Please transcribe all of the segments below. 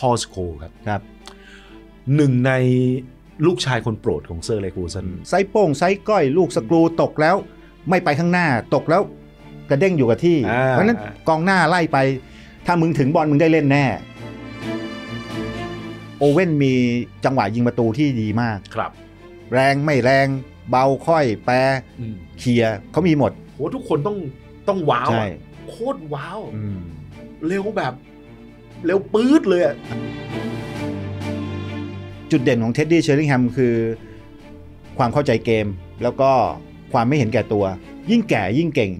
ฮอสโคครับครับหนึ่งในลูกชายคนโปรดของเซอร์เลกูสันไซโป้งไซก้อยลูกสกรู ตกแล้วไม่ไปข้างหน้าตกแล้วกระเด้งอยู่กับที่ เพราะนั้นกองหน้าไล่ไป ถ้ามึงถึงบอลมึงได้เล่นแน่ โอเว่นมีจังหวะยิงประตูที่ดีมากครับ แรงไม่แรงเบาค่อย แปรเคลียร์เขามีหมดโหทุกคนต้องต้องว้าว โคตรว้าวเร็วแบบเร็วปื๊ดเลยจุดเด่นของเท็ดดี้เชอริงแฮมคือความเข้าใจเกมแล้วก็ความไม่เห็นแก่ตัว ยิ่งแก่ยิ่งเก่ง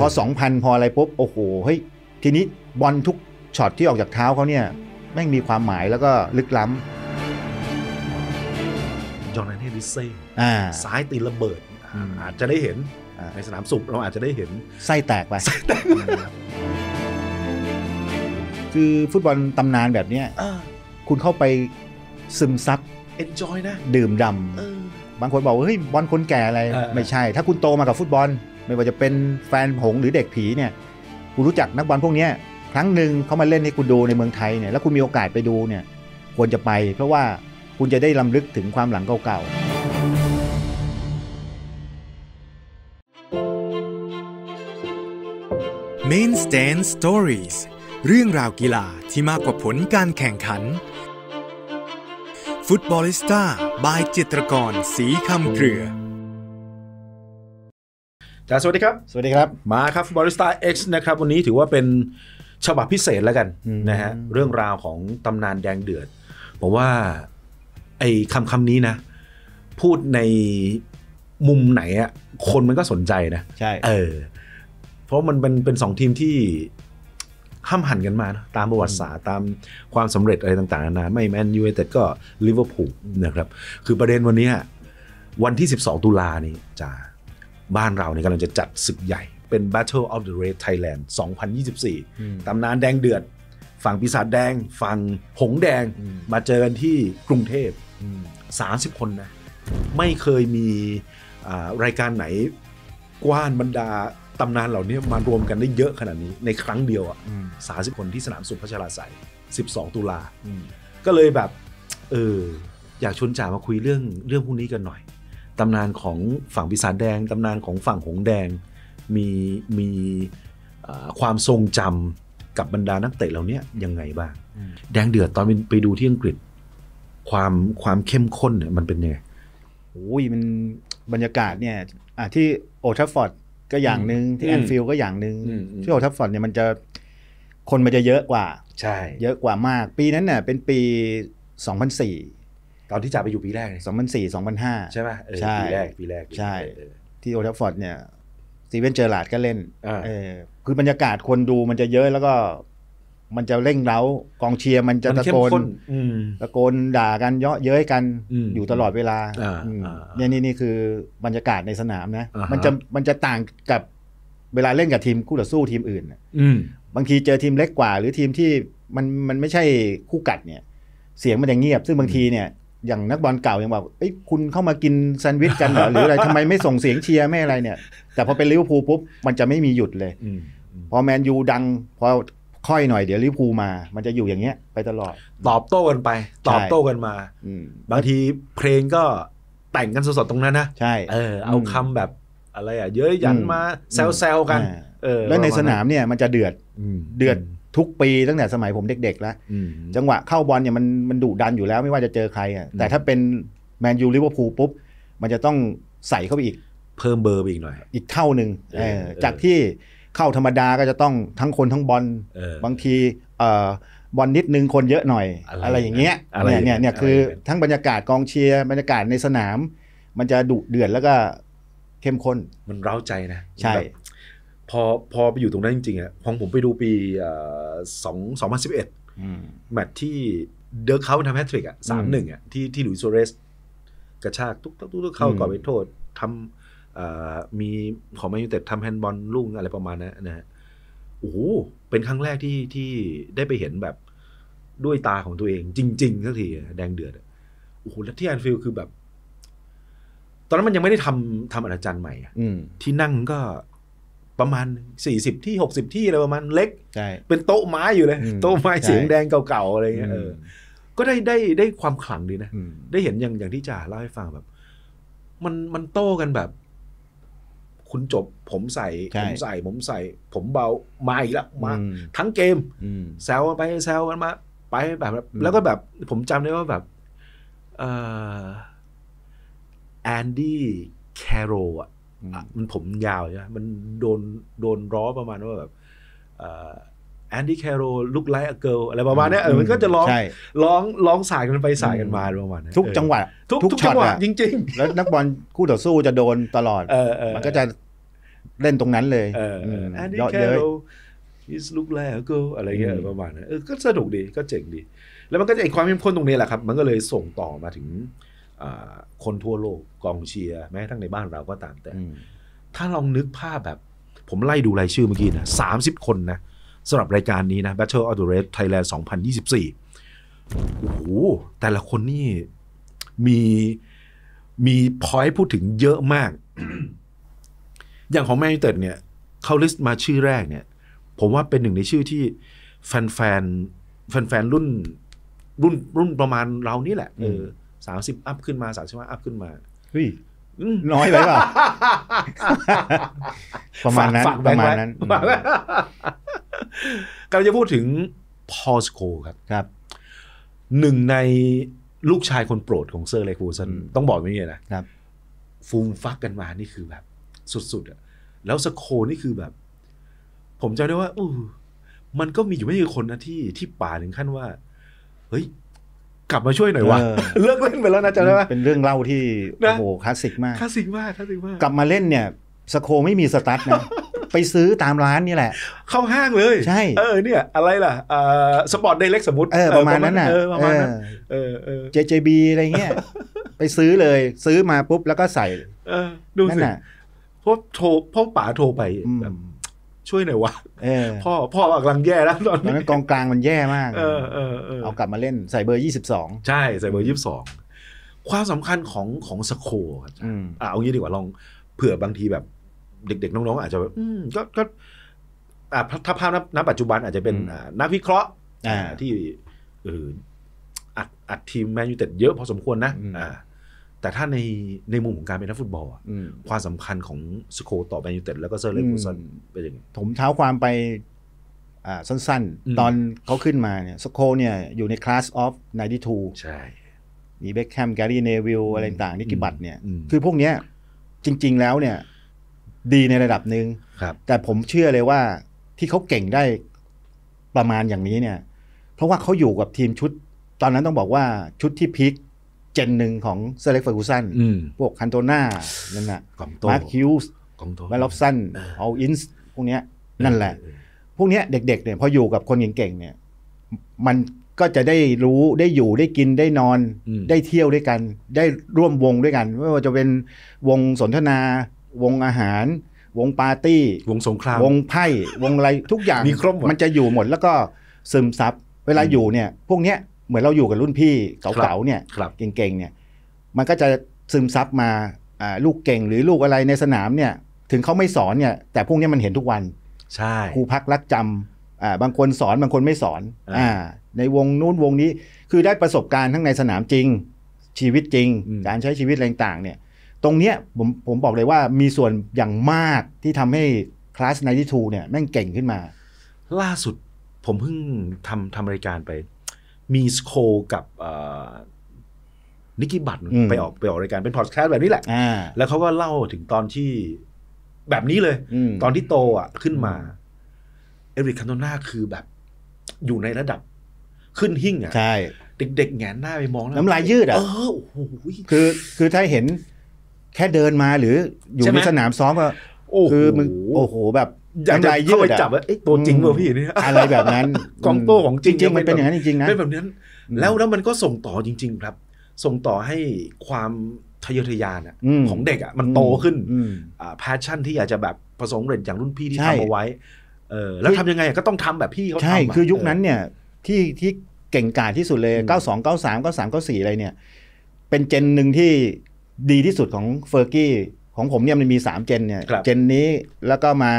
พอสองพันพออะไรปุ๊บโอ้โหเฮ้ยทีนี้บอลทุกช็อตที่ออกจากเท้าเขาเนี่ยแม่งมีความหมายแล้วก็ลึกล้ำจอห์นนเฮดิเซ่ซ้ายตีระเบิดอาจจะได้เห็นในสนามสุบเราอาจจะได้เห็น ไส้แตกไปไส้แตกคือฟุตบอลตำนานแบบเนี้ยคุณเข้าไปซึมซับ enjoy นะ ดื่มดำบางคนบอกว่าเฮ้ย บอลคนแก่อะไร ไม่ใช่ ถ้าคุณโตมากับฟุตบอล ไม่ว่าจะเป็นแฟนหงหรือเด็กผีเนี่ย คุณรู้จักนักบอลพวกนี้ ครั้งหนึ่งเขามาเล่นให้คุณดูในเมืองไทยเนี่ย แล้วคุณมีโอกาสไปดูเนี่ย ควรจะไป เพราะว่าคุณจะได้ลํำลึกถึงความหลังเก่าๆ Main s t a n d Stories เรื่องราวกีฬาที่มากกว่าผลการแข่งขันฟุตบอลิสต้าบายจิตรกรสีคำเกลือจ้าสวัสดีครับสวัสดีครับมาครับฟุตบอลิสต้าเอ็กซ์นะครับ วันนี้ถือว่าเป็นฉบับพิเศษแล้วกันนะฮะเรื่องราวของตำนานแดงเดือดผมว่าไอ้คำคำนี้นะ พูดในมุมไหนอะคนมันก็สนใจนะ ใช่เออเพราะมันเป็นเป็นสองทีมที่ห้ามหันกันมาตามประวัติศาสตร์ตามความสำเร็จอะไรต่างๆนานาไม่แมนยูไนเต็ดก็ลิเวอร์พูลนะครับ คือประเด็นวันนี้วันที่ 12 ตุลานี่จะบ้านเราเนี่ยกำลังจะจัดศึกใหญ่เป็น Battle of the Red Thailand 2024 ตำนานแดงเดือดฝั่งปีศาจแดง ฝั่งหงแดงมาเจอกันที่กรุงเทพ 30 คนนะไม่เคยมีรายการไหนกว้านบรรดาตำนานเหล่านี้มารวมกันได้เยอะขนาดนี้ในครั้งเดียวอ่ะสาสิบคนที่สนามสุพัชราศัย12 ตุลา ก็เลยแบบเอออยากชวนจ่ามาคุยเรื่องเรื่องพวกนี้กันหน่อยตำนานของฝั่งปีศาจแดงตำนานของฝั่งหงแดงมีมีความทรงจำกับบรรดานักเตะเหล่านี้ยังไงบ้าง แดงเดือดตอนไปดูที่อังกฤษความความเข้มข้นเนี่ยมันเป็นยังไงโอ้ยมันบรรยากาศเนี่ยที่โอทัฟฟอร์ดก็อย่างหนึ่งที่แอนฟิลก็อย่างหนึ่งที่โอทัฟฟอร์ดเนี่ยมันจะคนมันจะเยอะกว่า ใช่ เยอะกว่ามาก ปีนั้นเนี่ยเป็นปี 2004 ตอนที่จ่าไปอยู่ปีแรก 2004 2005 ใช่ไหมใช่ปีแรกปีแรกใช่ที่โอทัฟฟอร์ดเนี่ยซีเวนเจอร์ลาดก็เล่นเออคือบรรยากาศคนดูมันจะเยอะแล้วก็มันจะเร่งเร้ากองเชียร์มันจะตะโกนตะโกนด่ากันเยาะเย้ยกันอยู่ตลอดเวลาเนี่ยนี่นี่คือบรรยากาศในสนามนะมันจะมันจะต่างกับเวลาเล่นกับทีมคู่ต่อสู้ทีมอื่นบางทีเจอทีมเล็กกว่าหรือทีมที่มันมันไม่ใช่คู่กัดเนี่ย เสียงมันจะเงียบ ซึ่งบางทีเนี่ยอย่างนักบอลเก่ายังบอกเอ้ยคุณเข้ามากินแซนด์วิชกันเหรอหรืออะไรทำไมไม่ส่งเสียงเชียร์ไม่อะไรเนี่ยแต่พอเป็นลิเวอร์พูลปุ๊บมันจะไม่มีหยุดเลยพอแมนยูดังพอค่อยหน่อยเดี๋ยวลิพูมา มันจะอยู่อย่างเงี้ยไปตลอดตอบโต้กันไปตอบโต้กันมาบางทีเพลงก็แต่งกันสดๆตรงนั้นนะใช่เออเอาคำแบบอะไรอ่ะเยอะยันมาแซวๆกันเออแล้วในสนามเนี่ยมันจะเดือดเดือดทุกปีตั้งแต่สมัยผมเด็ก ๆ แล้วจังหวะเข้าบอลเนี่ยมันมันดุดันอยู่แล้วไม่ว่าจะเจอใครอ่ะแต่ถ้าเป็นแมนยูลิเวอร์พูลปุ๊บมันจะต้องใส่เข้าไปอีกเพิ่มเบอร์ไปอีกหน่อย อีกเท่าหนึ่งจากที่เข้าธรรมดาก็จะต้องทั้งคนทั้งบอลบางทีบอลนิดนึงคนเยอะหน่อย อะไรอย่างเงี้ยเนี่ยเนี่ยเนี่ยคือทั้งบรรยากาศกองเชียร์ บรรยากาศในสนาม มันจะดุเดือดแล้วก็เข้มข้น มันเร้าใจนะใช่ พอพอไปอยู่ตรงนั้นจริงๆอ่ะของผมไปดูปีสองสองพันสิบเอ็ดแมตช์ที่เดอร์เขาทำแฮตทริกอ่ะสามหนึ่งอ่ะที่ที่หลุยส์โซเรสกระชากทุกทุกทุกเข้าก่อนไปโทษทำมีของแมนยูเต็ดทำแฮนด์บอลลุ่งอะไรประมาณนั้นนะฮะโอ้โหเป็นครั้งแรกที่ที่ได้ไปเห็นแบบด้วยตาของตัวเอง จริงๆ สักที แดงเดือดโอ้โหแล้วที่แอนฟิลคือแบบ ตอนนั้นมันยังไม่ได้ทำทำอนาจารย์ใหม่ที่นั่งก็ประมาณสี่สิบที่หกสิบที่อะไรประมาณเล็กเป็นโต๊ะไม้อยู่เลย โต๊ะไม้เสียงแดงเก่าๆอะไรเงี้ยเออก็ได้ได้ได้ความขลังดีนะได้เห็นอย่างอย่างที่จ่าเล่าให้ฟังแบบ มันมันโต้กันแบบคุณจบผมใส่ ผมใส่ผมใส่ ผมเบา มาอีกแล้วมา ทั้งเกมอแซวกันไปแซวกันมา ไปแบบ แล้วก็แบบผมจำได้ว่าแบบเอแอนดี้แคโรอ่ะอมันผมยาวใช่ไหมมันโดนโดนร้อประมาณว่าแบบแอนดี้แคโรลุกไลท์อะเกิลอะไรประมาณนี้เออมันก็จะร้องร้องร้องสายกันไปสายกันมาประมาณนี้ทุกจังหวัทุกทุกจังหวัดจริงๆ แล้วนักบอลคู่ต่อสู้จะโดนตลอด มันก็จะเล่นตรงนั้นเลยแอนดี้แคโรลอิสลุกไลท์อะเกิลอะไรเงี้ยประมาณนี้เออก็สนุกดีก็เจ๋งดี แล้วมันก็จะไอความเข้มข้นตรงนี้แหละครับ มันก็เลยส่งต่อมาถึงคนทั่วโลกกองเชียร์แม้ทั้งในบ้านเราก็ตามแต่ ถ้าลองนึกภาพแบบ ผมไล่ดูรายชื่อเมื่อกี้นะสามสิบคนนะสำหรับรายการนี้นะ Battle of the Red Thailand 2024 โอ้โห แต่ละคนนี่มีมี พอยต์พูดถึงเยอะมาก อย่างของแมนยูเต็ดเนี่ยเขาลิสต์มาชื่อแรกเนี่ย ผมว่าเป็นหนึ่งในชื่อที่แฟนแฟนแฟนรุ่นรุ่นรุ่นประมาณเรานี่แหละเออสามสิบอัพขึ้นมาสามสิบห้าอัพขึ้นมาเฮ้ยน้อยไปป่ะประมาณนั้นประมาณนั้นกำลังจะพูดถึงพอสโคครับครับ หนึ่งในลูกชายคนโปรดของเซอร์เลกูสันต้องบอกไม่เนี่ยนะครับ ฟูมฟักกันมานี่คือแบบสุดๆอ่ะแล้วสโคนี่คือแบบ ผมจะได้ว่าอู้มันก็มีอยู่ไม่กี่คนนะที่ที่ป่าถึงขั้นว่าเฮ้ยกลับมาช่วยหน่อยวะ เลิกเล่นไปแล้วนะจำได้ไหมเป็นเรื่องเล่าที่โอ้โหคลาสสิกมากคลาสสิกมากคลาสสิกมาก กลับมาเล่นเนี่ย สโคไม่มีสตาร์ทนะ ไปซื้อตามร้านนี่แหละ เข้าห้างเลย ใช่เออ เนี่ย อะไรล่ะสปอร์ตไดเล็กสมมติเออประมาณนั้นอ่ะประมาณนั้นเออเออ JJB อะไรเงี้ยไปซื้อเลย ซื้อมาปุ๊บแล้วก็ใส่นั่นน่ะพบโทรพบป๋าโทรไปแบบช่วยหน่อยวะพ่อพ่อกำลังแย่แล้วตอนนี้กองกลางมันแย่มาก เออเออเอากลับมาเล่นใส่เบอร์ยี่สิบสองใช่ใส่เบอร์ยี่สิบสองความสำคัญของของสโคอ่ะเอางี้ดีกว่าลองเผื่อบางทีแบบเด็ก ๆ น้อง ๆ อาจจะก็อ่าถ้าภาพนับปัจจุบันอาจจะเป็นนักวิเคราะห์ที่อัดอัดทีมแมนยูเต็ดเยอะพอสมควรนะอ่าแต่ถ้าในในมุมของการเป็นนักฟุตบอลอะความสำคัญของสโคต่อแมนยูเต็ดแล้วก็เซอร์เลฟูสันเป็นยังไงผมเท้าความไปอ่าสั้นๆ ตอนเขาขึ้นมาเนี่ยสโคเนี่ยอยู่ในคลาสออฟ92ใช่มีเบคแฮมแกรี่เนวิลอะไรต่างๆนิกิบัตเนี่ยคือพวกเนี้ยจริงๆแล้วเนี่ยดีในระดับหนึ่งครับ แต่ผมเชื่อเลยว่าที่เขาเก่งได้ประมาณอย่างนี้เนี่ย เพราะว่าเขาอยู่กับทีมชุด ตอนนั้นต้องบอกว่าชุดที่พิกเจนหนึ่งของเซเล็กเฟอร์กูสันพวกคันโตน่านั่นแหละมาร์คฮิวส์แมล็อบสันเอาอินส์พวกเนี้ยนั่นแหละ พวกเนี้ยเด็กๆเนี่ยพออยู่กับคนเก่งๆเนี่ยมันก็จะได้รู้ได้อยู่ได้กินได้นอนได้เที่ยวด้วยกันได้ร่วมวงด้วยกัน ไม่ว่าจะเป็นวงสนทนา วงอาหาร วงปาร์ตี้วงสงคราม วงไพ่วงอะไรทุกอย่างมีครบมันจะอยู่หมดแล้วก็ซึมซับ เวลาอยู่เนี่ย พวกเนี้ยเหมือนเราอยู่กับรุ่นพี่เก่าๆเนี่ยเก่งๆเนี่ยมันก็จะซึมซับมาลูกเก่งหรือลูกอะไรในสนามเนี่ย ถึงเขาไม่สอนเนี่ย แต่พวกนี้มันเห็นทุกวันใช่ครูพักรักจำบางคนสอนบางคนไม่สอนอในวงนู้นวงนี้คือได้ประสบการณ์ทั้งในสนามจริง ชีวิตจริงการใช้ชีวิตอะไรต่างเนี่ย ตรงเนี้ยผมผมบอกเลยว่ามีส่วนอย่างมากที่ทำให้คลาสไนที่ทูเนี่ยแม่งเก่งขึ้นมา ล่าสุดผมเพิ่งทำทำรายการไปมีสโคกับนิกกี้บัตไปออกไปออกรายการเป็นพอดแคสต์แบบนี้แหละ แล้วเขาก็เล่าถึงตอนที่แบบนี้เลย ตอนที่โตอ่ะขึ้นมา เอริกคันโตนาคือแบบอยู่ในระดับขึ้นหิ่งอ่ะใช่เด็กๆแงนหน้าไปมองน้ำลายยืดอ่ะเออโอ้โหคือคือถ้าเห็นแค่เดินมาหรืออยู่ในสนามซ้อมก็คือมึงโอ้โหแบบอยากจะเข้าไปจับว่าตัวจริงเปล่าพี่นี่อะไรแบบนั้นกองโตของจริงจริงมันเป็นอย่างนั้นจริงนะเป็นแบบนั้นแล้วแล้วมันก็ส่งต่อจริง ๆ ครับ ส่งต่อให้ความทะเยอทะยานของเด็กอ่ะมันโตขึ้นแพชชั่นที่อยากจะแบบประสงค์เร็จอย่างรุ่นพี่ที่ทำเอาไว้เออ แล้วทำยังไงก็ต้องทำแบบพี่เขาทำใช่คือยุคนั้นเนี่ยที่ที่เก่งกาจที่สุดเลย 92 93 93 94อะไรเนี่ย เป็นเจนหนึ่งที่ดีที่สุดของเฟอร์กี้ ของผมเนี่ยมันมี3เจนเนี่ยเจนนี้แล้วก็มา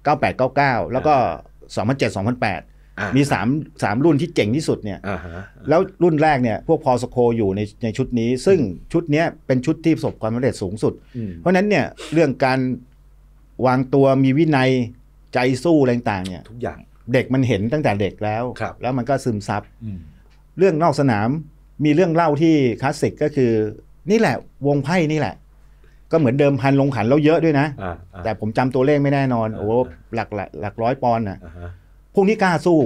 98 99 แล้วก็2007 2008มีสสามามรุ่นที่เจ๋งที่สุดเนี่ยแล้วรุ่นแรกเนี่ยพวกพอสโคอยู่ในในชุดนี้ ซึ่งชุดนี้เป็นชุดที่ประสบความสำเร็จสูงสุด เพราะนั้นเนี่ยเรื่องการวางตัวมีวินัยใจสู้ อะไรต่างเนี่ยทุกอย่างเด็กมันเห็นตั้งแต่เด็กแล้ว แล้วมันก็ซึมซับเรื่องนอกสนามมีเรื่องเล่าที่คลาสสิกก็คือ นี่แหละวงไพ่นี่แหละก็เหมือนเดิมพันลงขันแล้วเยอะด้วยนะ แต่ผมจำตัวเลขไม่แน่นอนโอ้หลักหลักร้อยปอนด์่ะพวกนี้กล้าสู้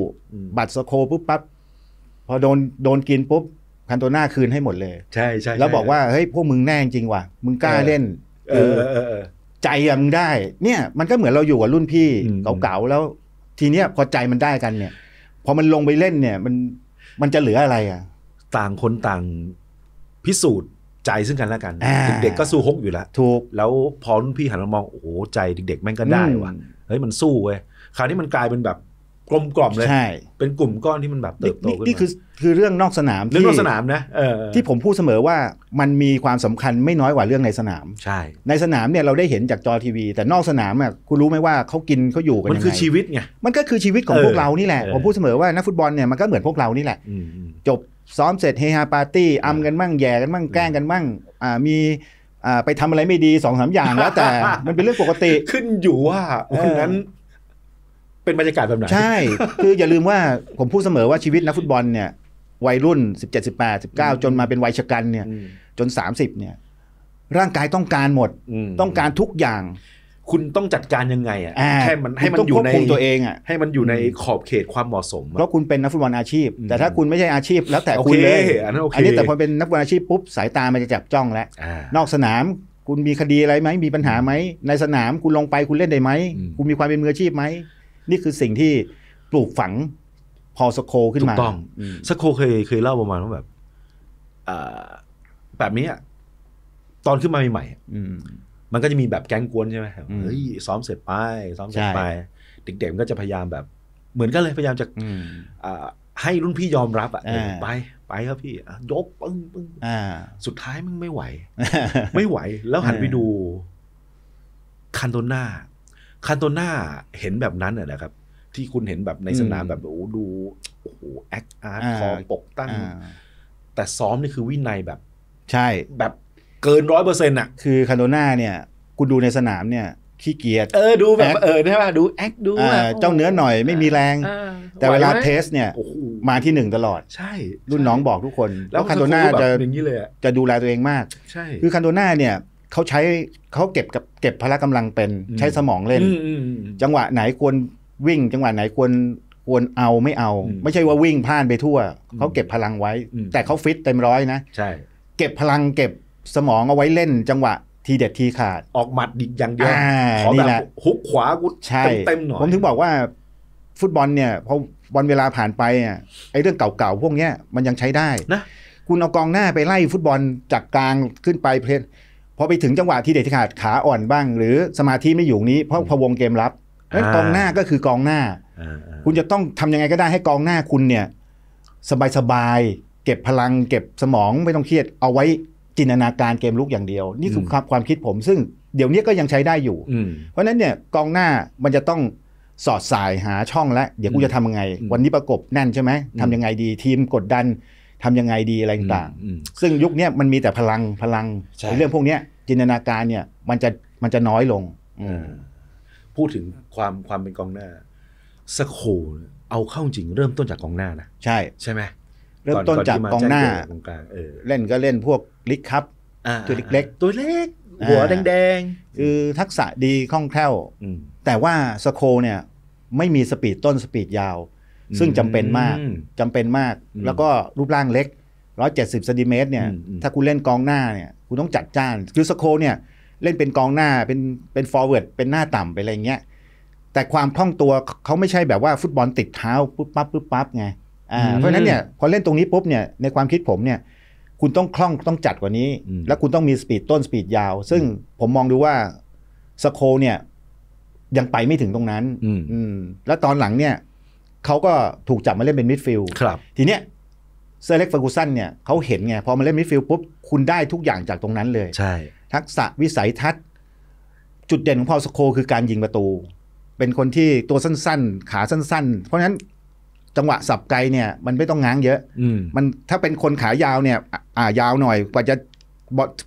บัตรสโคปุ๊บปั๊บพอโดนโดนกินปุ๊บคันตัวหน้าคืนให้หมดเลยใช่ใช่แล้วบอกว่า เฮ้ยพวกมึงแน่จริงว่ะ มึงกล้าเล่น เออใจมึงได้เนี่ยมันก็เหมือนเราอยู่กับรุ่นพี่เก่าๆ แล้ว ทีเนี้ยพอใจมันได้กันเนี่ยพอมันลงไปเล่นเนี่ย มันมันจะเหลืออะไรอ่ะ ต่างคนต่างพิสูจน์ใจซึ่งกันและกันเด็กๆ ก็สู้ฮกอยู่แล้วถูกแล้วพอรุ่นพี่หันมามองโอ้โหใจเด็กๆแม่งก็ได้ว่ะเฮ้ยมันสู้เว้ยคราวนี้มันกลายเป็นแบบกลมกล่อมเลย เป็นกลุ่มก้อนที่มันแบบเติบโตขึ้นนี่คือคือเรื่องนอกสนามเรื่องนอกสนามนะที่ผมพูดเสมอว่ามันมีความสำคัญไม่น้อยกว่าเรื่องในสนาม ใช่ ในสนามเนี่ยเราได้เห็นจากจอทีวี แต่นอกสนามอ่ะคุณรู้ไหมว่าเขากินเขาอยู่กันยังงไมันคือชีวิตไงมันก็คือชีวิตของพวกเรานี่แหละผมพูดเสมอว่านักฟุตบอลเนี่ยมันก็เหมือนพวกเรานี่แหละจบซ้อมเสร็จเฮฮาปาร์ตี้อำกันมั่งแย่กันมั่ง แกล้งกันมั่งอ่ามีอ่าไปทำอะไรไม่ดีสองสามอย่างแล้ว แต่มันเป็นเรื่องปกติขึ้นอยู่ว่าวันนั้นเป็นบรรยากาศแบบไหนใช่ คืออย่าลืมว่าผมพูดเสมอว่าชีวิตนักฟุตบอลเนี่ยวัยรุ่นสิบเจ็ดสิบแปดสิบเก้าจนมาเป็นวัยชกัน เนี่ย จนสามสิบเนี่ย ร่างกายต้องการหมด ต้องการทุกอย่างคุณต้องจัดการยังไงอ่ะแค่มันให้มันอยู่ในตัวเองอ่ะให้มันอยู่ในขอบเขตความเหมาะสมเพราะคุณเป็นนักฟุตบอลอาชีพ แต่ถ้าคุณไม่ใช่อาชีพ แล้วแต่ คุณเลย อันนี้แต่พอเป็นนักฟุตบอลอาชีพปุ๊บสายตามันจะจับจ้องแล้วนอกสนาม คุณมีคดีอะไรไหม มีปัญหาไหม ในสนาม คุณลงไปคุณเล่นได้ไหม คุณมีความเป็นมืออาชีพไหม นี่คือสิ่งที่ปลูกฝังพอสโคขึ้นมา ถูกต้องสโคเคยเคยเล่าประมาณว่าแบบแบบนี้ตอนขึ้นมาใหม่ๆมันก็จะมีแบบแก๊งกวนใช่ไหมเฮ้ย ซ้อมเสร็จไปซ้อมเสร็จไปเด็กๆมันก็จะพยายามแบบ เหมือนกันเลยพยายามจะให้รุ่นพี่ยอมรับอ่ะไปไปครับพี่ยกปึ้งปึ้งสุดท้ายมันไม่ไหวไม่ไหว แล้วหันไปดูคันโตน่าคันโตน่าเห็นแบบนั้นน่นะครับ ที่คุณเห็นแบบในสนามแบบโอ้ดูโอ้โหแอคอาร์ตคอปกตั้ง แต่ซ้อมนี่คือวินัยแบบ ใช่แบบเกินร้อยเปอร์เซ็นต์อ่ะคือคาโดน่าเนี่ยกูดูในสนามเนี่ยขี้เกียจเออดูแบบเออใช่ป่ะดูแอคดูอ่เจ้าเนื้อหน่อยไม่มีแรง แต่เวลาเทสเนี่ยมาที่หนึ่งตลอด ใช่ รุ่นน้องบอกทุกคน แล้วคร์โดน่าจะจะดูแลตัวเองมากใช่คือคร์โดน่าเนี่ยเขาใช้เขาเก็บกับเก็บพละกำลังเป็นใช้สมองเล่น จังหวะไหนควรวิ่ง จังหวะไหนควรควรเอาไม่เอา ไม่ใช่ว่าวิ่งพลาดไปทั่วเขาเก็บพลังไว้แต่เขาฟิตเต็มร้อยนะ ใช่ เก็บพลังเก็บสมองเอาไว้เล่นจังหวะทีเด็ดทีขาด ออกหมัดดิอย่างเดียวขอแบบฮุกขวากดเต็มๆหน่อยผมถึงบอกว่า ฟุตบอลเนี่ยพอวันเวลาผ่านไปอ่ะไอ้เรื่องเก่าๆพวกเนี้ยมันยังใช้ได้นะคุณเอากองหน้าไปไล่ฟุตบอลจากกลางขึ้นไปเพลนพอไปถึงจังหวะที่เด็ดขาดขาอ่อนบ้าง หรือสมาธิไม่อยู่นี้ เพราะพวงเกมรับกองหน้าก็คือกองหน้าคุณจะต้องทำยังไงก็ได้ให้กองหน้าคุณเนี่ย สบายๆเก็บพลังเก็บสมองไม่ต้องเครียดเอาไว้จินตนาการเกมลุกอย่างเดียว นี่คือความความคิดผม ซึ่งเดี๋ยวนี้ก็ยังใช้ได้อยู่เพราะนั้นเนี่ยกองหน้ามันจะต้องสอดสายหาช่อง แล้วเดี๋ยวกูจะทำยังไง วันนี้ประกบแน่นใช่ไหมทำยังไงดีทีมกดดันทำยังไงดีอะไรต่างๆซึ่งยุคนี้มันมีแต่พลังพลังเรื่องพวกนี้จินตนาการเนี่ยมันจะมันจะน้อยลงพูดถึงความความเป็นกองหน้าสโคเอาเข้าจริง เริ่มต้นจากกองหน้านะใช่ใช่ไหมเริ่มต้นจากกองหน้าเล่นก็เล่นพวกลิกครับตัวเล็กๆตัวเล็กหัวแดง ๆ คือทักษะดีคล่องแคล่วแต่ว่าสโคเนี่ยไม่มีสปีดต้นสปีดยาว ซึ่งจำเป็นมากจำเป็นมาก แล้วก็รูปร่างเล็กร้อยเจ็ดสิบซนติเมตรเนี่ยถ้าคุณเล่นกองหน้าเนี่ยคุณต้องจัดจ้าน คือสโคเนี่ยเล่นเป็นกองหน้าเป็นเป็นฟอร์เวิร์ดเป็นหน้าต่ำไปอะไรเงี้ยแต่ความคล่องตัวเขาไม่ใช่แบบว่าฟุตบอลติดเท้าปุ๊บปั๊บปุ๊บปั๊บไงเพราะฉะนั้นเนี่ยพอเล่นตรงนี้ปุ๊บเนี่ยในความคิดผมเนี่ย คุณต้องคล่องต้องจัดกว่านี้ แล้วคุณต้องมีสปีดต้นสปีดยาว ซึ่งผมมองดูว่าสโคเนี่ย ยังไปไม่ถึงตรงนั้นแล้วตอนหลังเนี่ยเขาก็ถูกจับมาเล่นเป็นมิดฟิลด์ทีเนี้ยเซเล็กฟอร์กูสันเนี่ยเขาเห็นไง พอมาเล่นมิดฟิลด์ปุ๊บคุณได้ทุกอย่างจากตรงนั้นเลย ใช่ ทักษะวิสัยทัศน์จุดเด่นของพอลสโค คือการยิงประตู เป็นคนที่ตัวสั้นๆ ขาสั้นๆ เพราะฉะนั้นจังหวะสับไกลเนี่ยมันไม่ต้องง้างเยอะมันถ้าเป็นคนขายาวเนี่ยอ่ายาวหน่อยกว่าจะ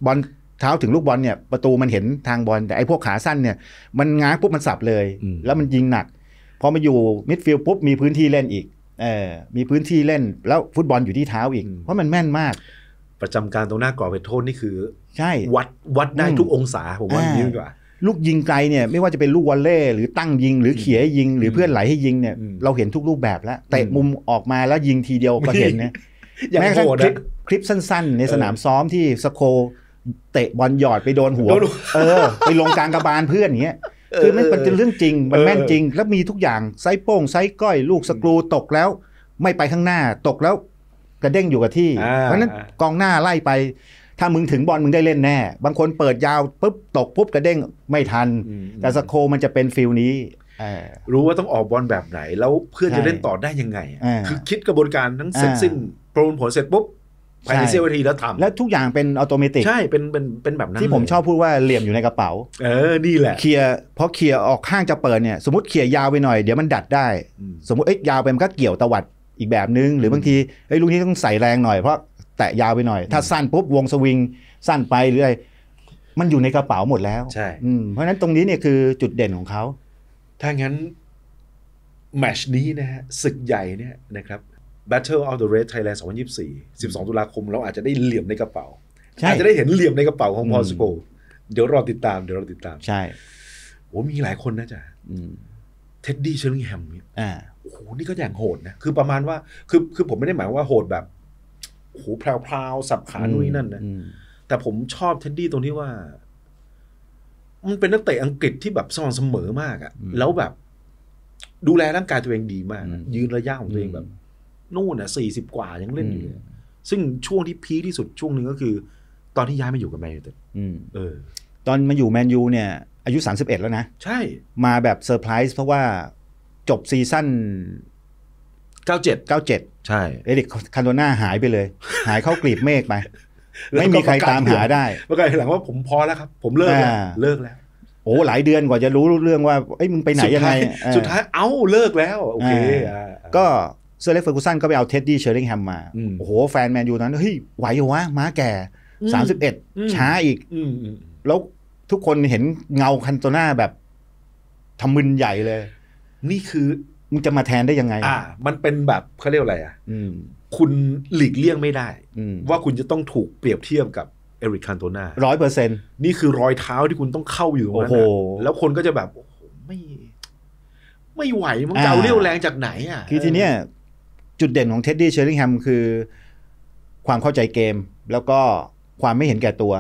บอลเท้าถึงลูกบอลเนี่ยประตูมันเห็นทางบอลแต่ไอ้พวกขาสั้นเนี่ยมันง้างปุ๊บมันสับเลยแล้วมันยิงหนัก พอมาอยู่มิดฟิลด์ปุ๊บมีพื้นที่เล่นอีกเออมีพื้นที่เล่นแล้วฟุตบอลอยู่ที่เท้าอีก เพราะมันแม่นมาก ประจำการตรงหน้ากรอบเป็นโทษนี่คือ ใช่วัดวัดได้ทุกองศาผมว่าดีกว่าลูกยิงไกลเนี่ยไม่ว่าจะเป็นลูกวอลเล่หรือตั้งยิง หรือเขี่ยยิง หรือเพื่อนไหลให้ยิงเนี่ยเราเห็นทุกรูปแบบแล้วเตะมุมออกมาแล้วยิงทีเดียวก็เห็นนะแม้กระทั่งคลิปสั้น ๆ ในสนามซ้อมที่สโคเตะบอลหยอดไปโดนหัว เออไปลงกลางกระบาลเพื่อนอย่างเงี้ยคือมันเป็นเรื่องจริงมันแม่นจริงแล้วมีทุกอย่างไซโป้งไซก้อยลูกสกรูตกแล้ว ไม่ไปข้างหน้าตกแล้วกระเด้งอยู่กับที่เพราะนั้นกองหน้าไล่ไปถ้ามึงถึงบอลมึงได้เล่นแน่ บางคนเปิดยาวปุ๊บตกปุ๊บกระเด้งไม่ทัน แต่สโคมันจะเป็นฟิลนี้ รู้ว่าต้องออกบอลแบบไหน แล้วเพื่อนจะเล่นต่อได้ยังไง คือคิดกระบวนการทั้งเสร็จสิ้นประมลผลเสร็จปุ๊บ ภายในเสี้ยวนาทีแล้วทำและทุกอย่างเป็นอัตโนมัติใช่เป็นเป็นเป็นแบบนั้นที่ผมชอบพูดว่าเหลี่ยมอยู่ในกระเป๋าเออนี่แหละเคลียร์พอเคลียร์ออกข้างจะเปิดเนี่ยสมมติเคลียร์ยาวไปหน่อยเดี๋ยวมันดัดได้ สมมติเอ้ยยาวไปมันก็เกี่ยวตวัดอีกแบบนึง หรือบางทีเอ้ยลูกนี้ต้องใส่แรงหน่อยเพราะแตะยาวไปหน่อย ถ้าสั้นปุ๊บวงสวิงสั้นไปเรื่อยมันอยู่ในกระเป๋าหมดแล้วใช่เพราะฉะนั้นตรงนี้เนี่ยคือจุดเด่นของเขา ถ้างั้น แมชนี้นะฮะศึกใหญ่เนี่ยนะครับ Battle of the Red Thailand 2024 12 ตุลาคมเราอาจจะได้เหลี่ยมในกระเป๋า อาจจะได้เห็นเหลี่ยมในกระเป๋าของพอสโกเดี๋ยวรอติดตามเดี๋ยวรอติดตาม ใช่โอ้มีหลายคนนะจ๊ะเท็ดดี้เชลลิงแฮมเนี่ยโอ้โหนี่ก็อย่างโหดนะคือประมาณว่าคือคือผมไม่ได้หมายว่าโหดแบบโหแพรวๆ สับขานุ่ยนั่นนะแต่ผมชอบเท็ดดี้ตรงที่ว่า มันเป็นนักเตะอังกฤษที่แบบสม่ำเสมอมากอะแล้วแบบดูแลร่างกายตัวเองดีมาก ยืนระยะของตัวเองแบบ นู่นอ่ะสี่สิบกว่า ยังเล่นอยู่ ซึ่งช่วงที่พีที่สุดช่วงหนึ่งก็คือ ตอนที่ย้ายมาอยู่กับแมนยูเต็ตอนมาอยู่แมนยูเนี่ยอายุ 31 แล้วนะใช่ มาแบบเซอร์ไพรส์เพราะว่า จบซีซั่น97 97ใช่เอริกคาโดน่าหายไปเลย หายเข้ากลีบเมฆไป ไม่มีใครตามหาได้เมื่อกี้หลังว่าผมพอแล้วครับ ผมเลิกแล้วเลิกแล้ว โอ้หลายเดือนกว่าจะรู้เรื่องว่าเอ้ยมึงไปไหนยังไงสุดท้ายเอ้าเลิกแล้วโอเคก็เซรเล็กเฟอร์กูสันก็ไปเอาเท็ดดี้เชอร์ริงแฮมมา โอ้โหแฟนแมนยูนั้นเฮ้ย ไหวเหรอวะม้าแก่สสามิบเอ็ดช้าอีกแล้วทุกคนเห็นเงาคันโตนาแบบทำมึนใหญ่เลย นี่คือมันจะมาแทนได้ยังไงอ่ามันเป็นแบบเขาเรียกอะไรอ่ะคุณหลีกเลี่ยงไม่ได้ ว่าคุณจะต้องถูกเปรียบเทียบกับเอริกคันโตนาร้อยเปอร์เซ็นต์นี่คือรอยเท้าที่คุณต้องเข้าอยู่นันแล้วคนก็จะแบบโอ้โหไม่ ไม่ไหว มันเกาเรี่ยวแรงจากไหน อ่ะคือทีเนี้ยจุดเด่นของเท็ดดี้เชอริงแฮมคือ ความเข้าใจเกม แล้วก็ความไม่เห็นแก่ตัว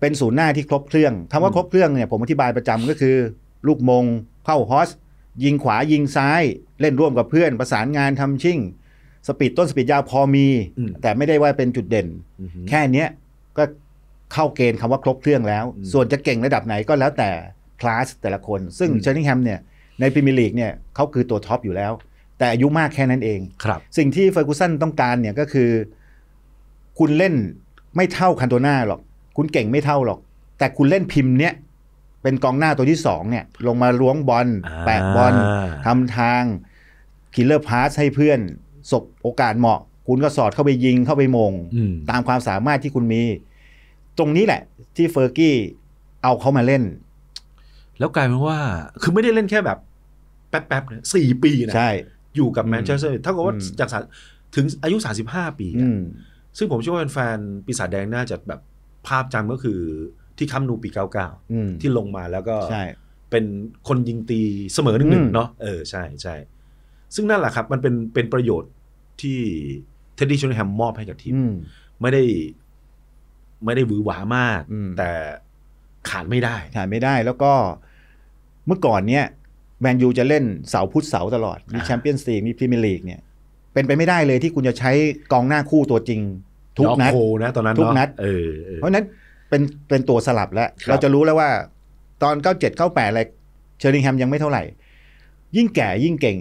เป็นศูนย์หน้าที่ครบเครื่องคำว่าครบเครื่องเนี่ย ผมอธิบายประจำก็คือ ลูกมงเข้าฮอสยิงขวายิงซ้ายเล่นร่วมกับเพื่อนประสานงานทำชิ่ง สปีดต้นสปีดยาวพอมี แต่ไม่ได้ว่าเป็นจุดเด่นแค่นี้ก็เข้าเกณฑ์คำว่าครบเครื่องแล้ว ส่วนจะเก่งระดับไหนก็แล้วแต่คลาสแต่ละคน ซึ่งเชนนิงแฮมเนี่ยในพรีเมียร์ลีกเนี่ยเขาคือตัวท็อปอยู่แล้ว แต่อายุมากแค่นั้นเองครับ สิ่งที่เฟอร์กูสันต้องการเนี่ยก็คือ คุณเล่นไม่เท่าคันโตนาหรอกคุณเก่งไม่เท่าหรอก แต่คุณเล่นพิมพ์เนี้ยเป็นกองหน้าตัวที่สองเนี่ย ลงมาล้วงบอลแปะบอลทำทางคิลเลอร์พาสให้เพื่อนศบโอกาสเหมาะ คุณก็สอดเข้าไปยิงเข้าไปมงตามความสามารถที่คุณมี ตรงนี้แหละ ที่เฟอร์กี้เอาเขามาเล่น แล้วกลายเป็นว่า คือไม่ได้เล่นแค่แบบแป๊บๆนสี่ปีนะใช่อยู่กับแมนเชสเตอร์ถทากับว่าจากถึงอายุสสาิบห้าปีซึ่งผมเชื่อว่าแฟน ปีศาจแดงน่าจะแบบภาพจำก็คือที่ค้ำนูปีเก้าเก้าที่ลงมาแล้วก็เป็นคนยิงตีเสมอหนึ่งหนึ่งเนาะเออใช่ใช่ ซึ่งนั่นแหละครับ มันเป็นเป็นประโยชน์ที่เท็ดดี้ชูนแฮมมอบให้กับทีมไม่ได้ ไม่ได้หวือหวามาก แต่ขาดไม่ได้ ขาดไม่ได้ แล้วก็เมื่อก่อนเนี้ยแมนยูจะเล่นเสาพุธเสาตลอดมีแชมเปี้ยนส์ลีกมีพรีเมียร์ลีกเนี่ย เป็นไปไม่ได้เลยที่คุณจะใช้กองหน้าคู่ตัวจริง ทุกนัดนะ ตอนนั้นทุกนัดเพราะนั้นเป็นเป็นตัวสลับแล้ว เราจะรู้แล้วว่า ตอนเก้าเจ็ดเก้าแปดอะไรเชอร์ิงแฮมยังไม่เท่าไหร่ ยิ่งแก่ยิ่งเก่ง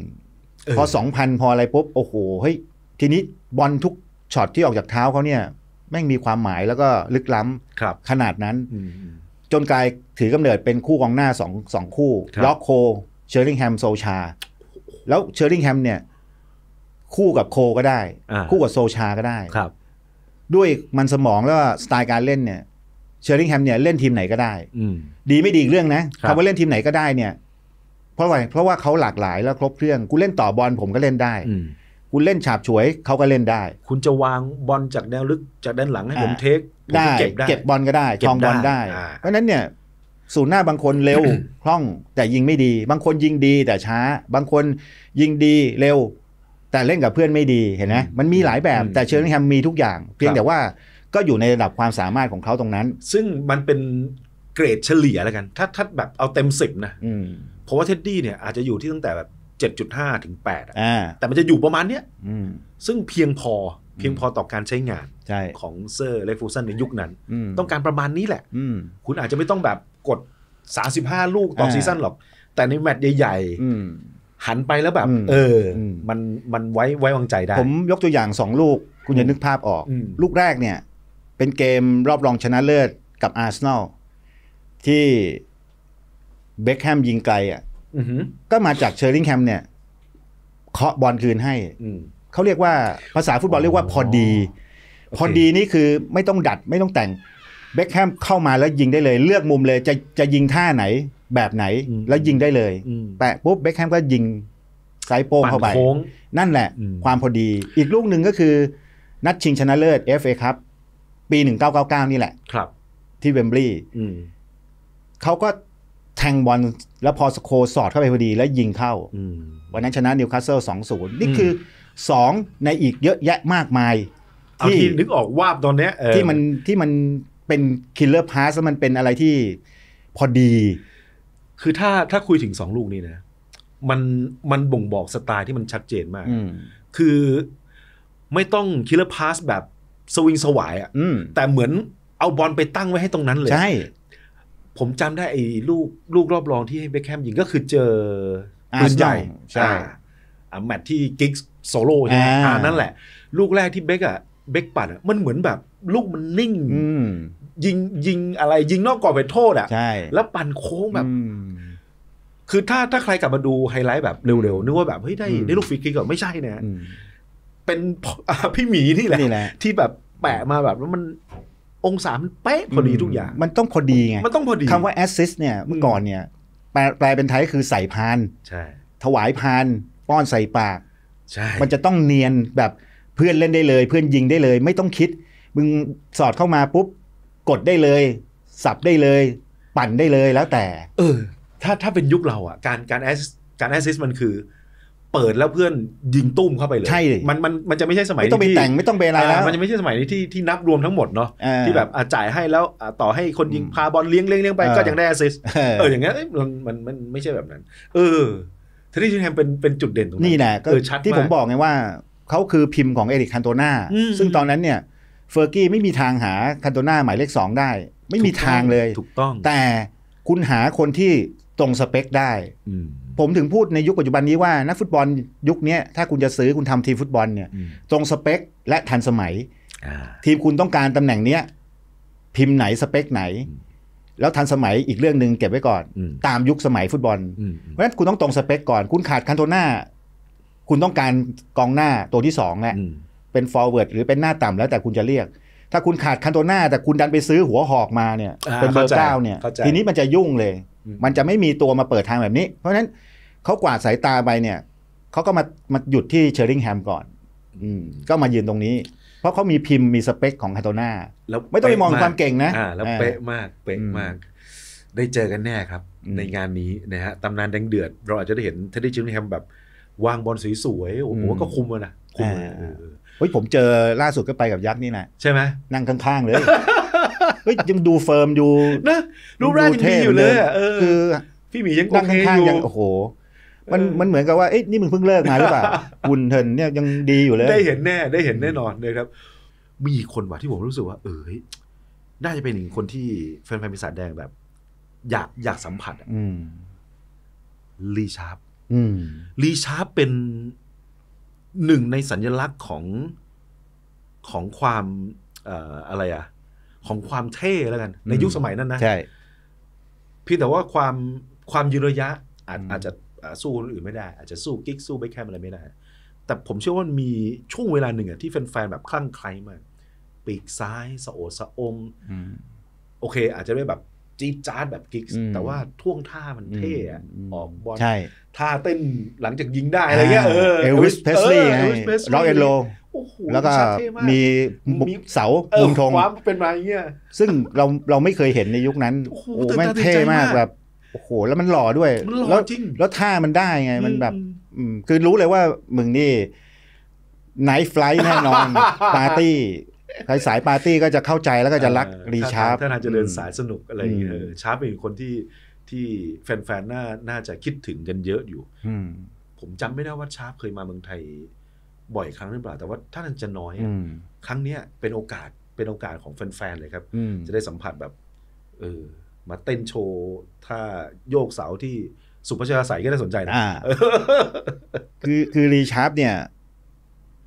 พอสองพันพออะไรปุ๊บโอ้โหเฮ้ยทีนี้บอลทุกช็อตที่ออกจากเท้าเขาเนี่ยแม่งมีความหมายแล้วก็ลึกล้ำขนาดนั้น จนกลายถือกำเนิดเป็นคู่กองหน้าสองสองคู่ล็อกโคเชอร์ิงแฮมโซชาแล้วเชอริงแฮมเนี่ยคู่กับโคก็ได้ คู่กับโซชาก็ได้ครับ ด้วยมันสมองแล้วสไตล์การเล่นเนี่ยเชอริงแฮมเนี่ยเล่นทีมไหนก็ได้ดีไม่ดีเรื่องนะคำว่าเล่นทีมไหนก็ได้เนี่ย เพราะอะไรเพราะว่าเขาหลากหลายแล้วครบเครื่องกูเล่นต่อบอลผมก็เล่นได้คุณเล่นฉาบฉวยเขาก็เล่นได้ คุณจะวางบอลจากแนวลึกจากด้านหลังให้ผมเทคได้เก็บบอลก็ได้ชองบอลได้ เพราะนั้นเนี่ยสูนหน้าบางคนเร็วคล่องแต่ยิงไม่ดี บางคนยิงดี แต่ช้าบางคนยิงดีเร็ว แต่เล่นกับเพื่อนไม่ดีเห็นไหมมันมีหลายแบบแต่เชอร์ลิงแฮมมีทุกอย่างเพียงแต่ว่าก็อยู่ในระดับความสามารถของเขาตรงนั้น ซึ่งมันเป็นเกรดเฉลี่ยแล้วกัน ถ้าถ้าแบบเอาเต็มสิบนะเพราะว่าเท็ดดี้เนี่ยอาจจะอยู่ที่ตั้งแต่แบบเจจ็ดดุห้าถึงแปดอ่ะแต่มันจะอยู่ประมาณเนี้ยอืซึ่งเพียงพอเพียงพอต่อการใช้งานของเซอร์เลฟูซันในยุคนั้น ต้องการประมาณนี้แหละคุณอาจจะไม่ต้องแบบกด 35 ลูกต่อซีซั่นหรอก แต่ในแมตช์ใหญ่ๆหันไปแล้วแบบเออมันมันไว้ไว้วางใจได้ผมยกตัวอย่างสองลูก คุณจะนึกภาพออกลูกแรกเนี่ยเป็นเกมรอบรองชนะเลิศกับอาร์เซนอลที่เบคแฮมยิงไกลอ่ะก็มาจากเชอร์ลิงแฮมเนี่ย เคาะบอลคืนให้ เขาเรียกว่าภาษาฟุตบอลเรียกว่าพอดี พอดีนี่คือไม่ต้องดัดไม่ต้องแต่ง เบคแฮมเข้ามาแล้วยิงได้เลย เลือกมุมเลยจะจะยิงท่าไหนแบบไหน แล้วยิงได้เลยแปะปุ๊บ เบคแฮมก็ยิงไซโป้เข้าไปนั่นแหละ ความพอดีอีกลูกหนึ่งก็คือนัดชิงชนะเลิศเอฟเอครับปีหนึ่งเเกก้้าาเก้านี่แหละครับ ที่เวมบลีย์เขาก็แทงบอลแล้วพอสโคสอดเข้าไปพอดี แล้วยิงเข้าวันนั้นชนะนิวคาสเซิลศูนย์นี่คือสองในอีกเยอะแยะมากมายที่นึกออกว่าตอนนี้ที่มันที่มันเป็นคิลเลอร์พาสมันเป็นอะไรที่พอดี คือถ้าถ้าคุยถึงสองลูกนี่นะ มันมันบ่งบอกสไตล์ที่มันชัดเจนมากคือไม่ต้องคิลเลอร์พาสแบบสวิงสวายอ่ะแต่เหมือนเอาบอลไปตั้งไว้ให้ตรงนั้นเลยใช่ผมจำได้ไอ้ลูกลูกรอบรองที่ให้เบคแฮมยิงก็คือเจอปืนใหญ่ใช่อ่แมตที่กิกโซโล่ใช่ไหมอนั่นแหละ ลูกแรกที่เบคอ่ะเบคปัดอ่ะมันเหมือนแบบ ลูกมันนิ่งยิงยิงอะไร ยิงนอกกรอบไปโทษอ่ะใช่แล้วปั่นโค้งแบบคือถ้าถ้าใครกลับมาดูไฮไลท์แบบเร็วๆ นึกว่าแบบเฮ้ยได้ได้ลูกฟรีคิกก่อนไม่ใช่นะเป็นพี่หมีนี่แหละหละที่แบบแปะมาแบบว่ามันองศามันเป๊ะพอดีทุกอย่าง มันต้องพอดีไงมันต้องพอดีคำว่า assist เนี่ยเมื่อก่อนเนี่ย แปลแปลเป็นไทยคือใส่พานใช่ถวายพาน ป้อนใส่ปากใช่มันจะต้องเนียนแบบเพื่อนเล่นได้เลย เพื่อนยิงได้เลย ไม่ต้องคิด มึงสอดเข้ามาปุ๊บกดได้เลย สับได้เลย ปั่นได้เลยแล้วแต่ เออ ถ้าถ้าเป็นยุคเราอ่ะ การการแอสการแอสซิสมันคือเปิดแล้วเพื่อน ยิงตุ้มเข้าไปเลยใช่มันมันมันจะไม่ใช่สมัยไม่ต้องไปแต่งไม่ต้องไปอะไรแล้ว มันจะไม่ใช่สมัยนี้ที่ที่นับรวมทั้งหมดเนาะ ที่แบบจ่ายให้แล้วต่อให้คนยิงพาบอลเลี้ยงเลี้ยงเลี้ยงไปก็ยังได้แอสซิสเอออย่างเงี้ยมันมันไม่ใช่แบบนั้น เออทริชแฮมเป็นเป็นจุดเด่นตรงนี้นี่แหละก็ที่ผมบอกไงว่าเขาคือพิมพ์ของเอริกคันโตนาซึ่งตอนนั้นเนี่ยเฟอร์กี้ไม่มีทางหาคันโตนาหมายเลขสองได้ ไม่มีทางเลยถูกต้องแต่คุณหาคนที่ตรงสเปคได้ผมถึงพูดในยุคปัจจุบันนี้ว่านักฟุตบอลยุคนี้ถ้าคุณจะซื้อคุณทำทีมฟุตบอล เนี่ย ตรงสเปคและทันสมัยทีมคุณต้องการตำแหน่งเนี้ยพิมพ์ไหนสเปคไหน แล้วทันสมัยอีกเรื่องหนึ่งเก็บไว้ก่อน ตามยุคสมัยฟุตบอลเพราะฉะนั้นคุณต้องตรงสเปคก่อน คุณขาดคันโทน่าคุณต้องการกองหน้าตัวที่สองแหละเป็นฟอร์เวิร์ดหรือเป็นหน้าต่ำแล้วแต่คุณจะเรียก ถ้าคุณขาดคันโตน่าแต่คุณดันไปซื้อหัวหอกมาเนี่ยเป็นเบอร์เก้าเนี่ย ทีนี้มันจะยุ่งเลยมันจะไม่มีตัวมาเปิดทางแบบนี้ เพราะฉะนั้นเขากวาดสายตาไปเนี่ยเขาก็มามาหยุดที่เชอริงแฮม ก่อนอก็มายืนตรงนี้ เพราะเขามีพิมพ์มีสเปคของคาโตนาแล้วไม่ต้องไปมองความเก่งนะแล้วเป๊ะมากเป๊ะมาก ได้เจอกันแน่ครับในงานนี้นะฮะตำนานแดงเดือด เราอาจจะได้เห็นเทดดี้เชอริงแฮมแบบวางบอลสวยๆโอ้โหก็คุมเลยนะคุมเฮ้ย ผมเจอล่าสุดก็ไปกับยักษ์นี่นะใช่ไหมนั่งข้าง ๆ เลยเฮ้ยยังดูเฟิร์มอยู่ นะรูปร่างยังดีอยู่เลยคือพี่หมียังนั่งข้างยูงโอ้โห มันมันเหมือนกับว่าเอ๊ะนี่มึงเพิ่งเลิกมาหรือเปล่าคุณเทินเนี่ยยังดีอยู่เลย ได้เห็นแน่ ได้เห็นแน่นอนเลยครับ มีคนว่ะที่ผมรู้สึกว่า เออน่าจะเป็นหนึ่งคนที่แฟนแฟนปีศาจแดงแบบ อยากอยากสัมผัสอ่ะลีชาร์ปลีชาร์ปเป็นหนึ่งในสัญลักษณ์ของของความอะไรอ่ะของความเท่แล้วกัน ในยุคสมัยนั้นนะ ใช่พี่แต่ว่าความความยืนระยะอาจอาจจะสู้คนอื่นไม่ได้ อาจจะสู้กิ๊กสู้ไปแคมอะไรไม่ได้ แต่ผมเชื่อว่ามีช่วงเวลาหนึ่งอะที่แฟนๆแบบคลั่งไคล้มากปีกซ้าย สะโอสะอมโอเค อาจจะไม่แบบจี๊ดจ๊าดแบบกิ๊กแต่ว่าท่วงท่ามันเท่อะออกบอลท่าเต้นหลังจากยิงได้อะไรเงี้ยเออเอลวิสเพสลีย์ไงร็อกแอนโลแล้วก็มีมุกเสามุมธงเป็นมาเงี้ยซึ่งเราเราไม่เคยเห็นในยุคนั้น โอ้โหแม่งเท่มากแบบโอ้โห แล้วมันหล่อด้วยแล้วแล้วท่ามันได้ไงมันแบบคือรู้เลยว่า มึงนี่ไนท์ไฟล์แน่นอนปาร์ตี้ใครสายปาร์ตี้ก็จะเข้าใจแล้วก็จะรักรีชาร์ปท่านอาจจะเดินสายสนุกอะไรอย่างเงี้ยชาร์ปเป็นคนที่ที่แฟนๆน่าน่าจะคิดถึงกันเยอะอยู่ผมจำไม่ได้ว่าชาร์ปเคยมาเมืองไทยบ่อยครั้งหรือเปล่าแต่ว่าถ้ามันจะน้อย ครั้งเนี้ยเป็นโอกาสเป็นโอกาสของแฟนๆเลยครับ จะได้สัมผัสแบบเออมาเต้นโชว์ท่าโยกเสาที่สุภาชาใยก็ได้สนใจนะ คือคือรีชาร์ปเนี่ย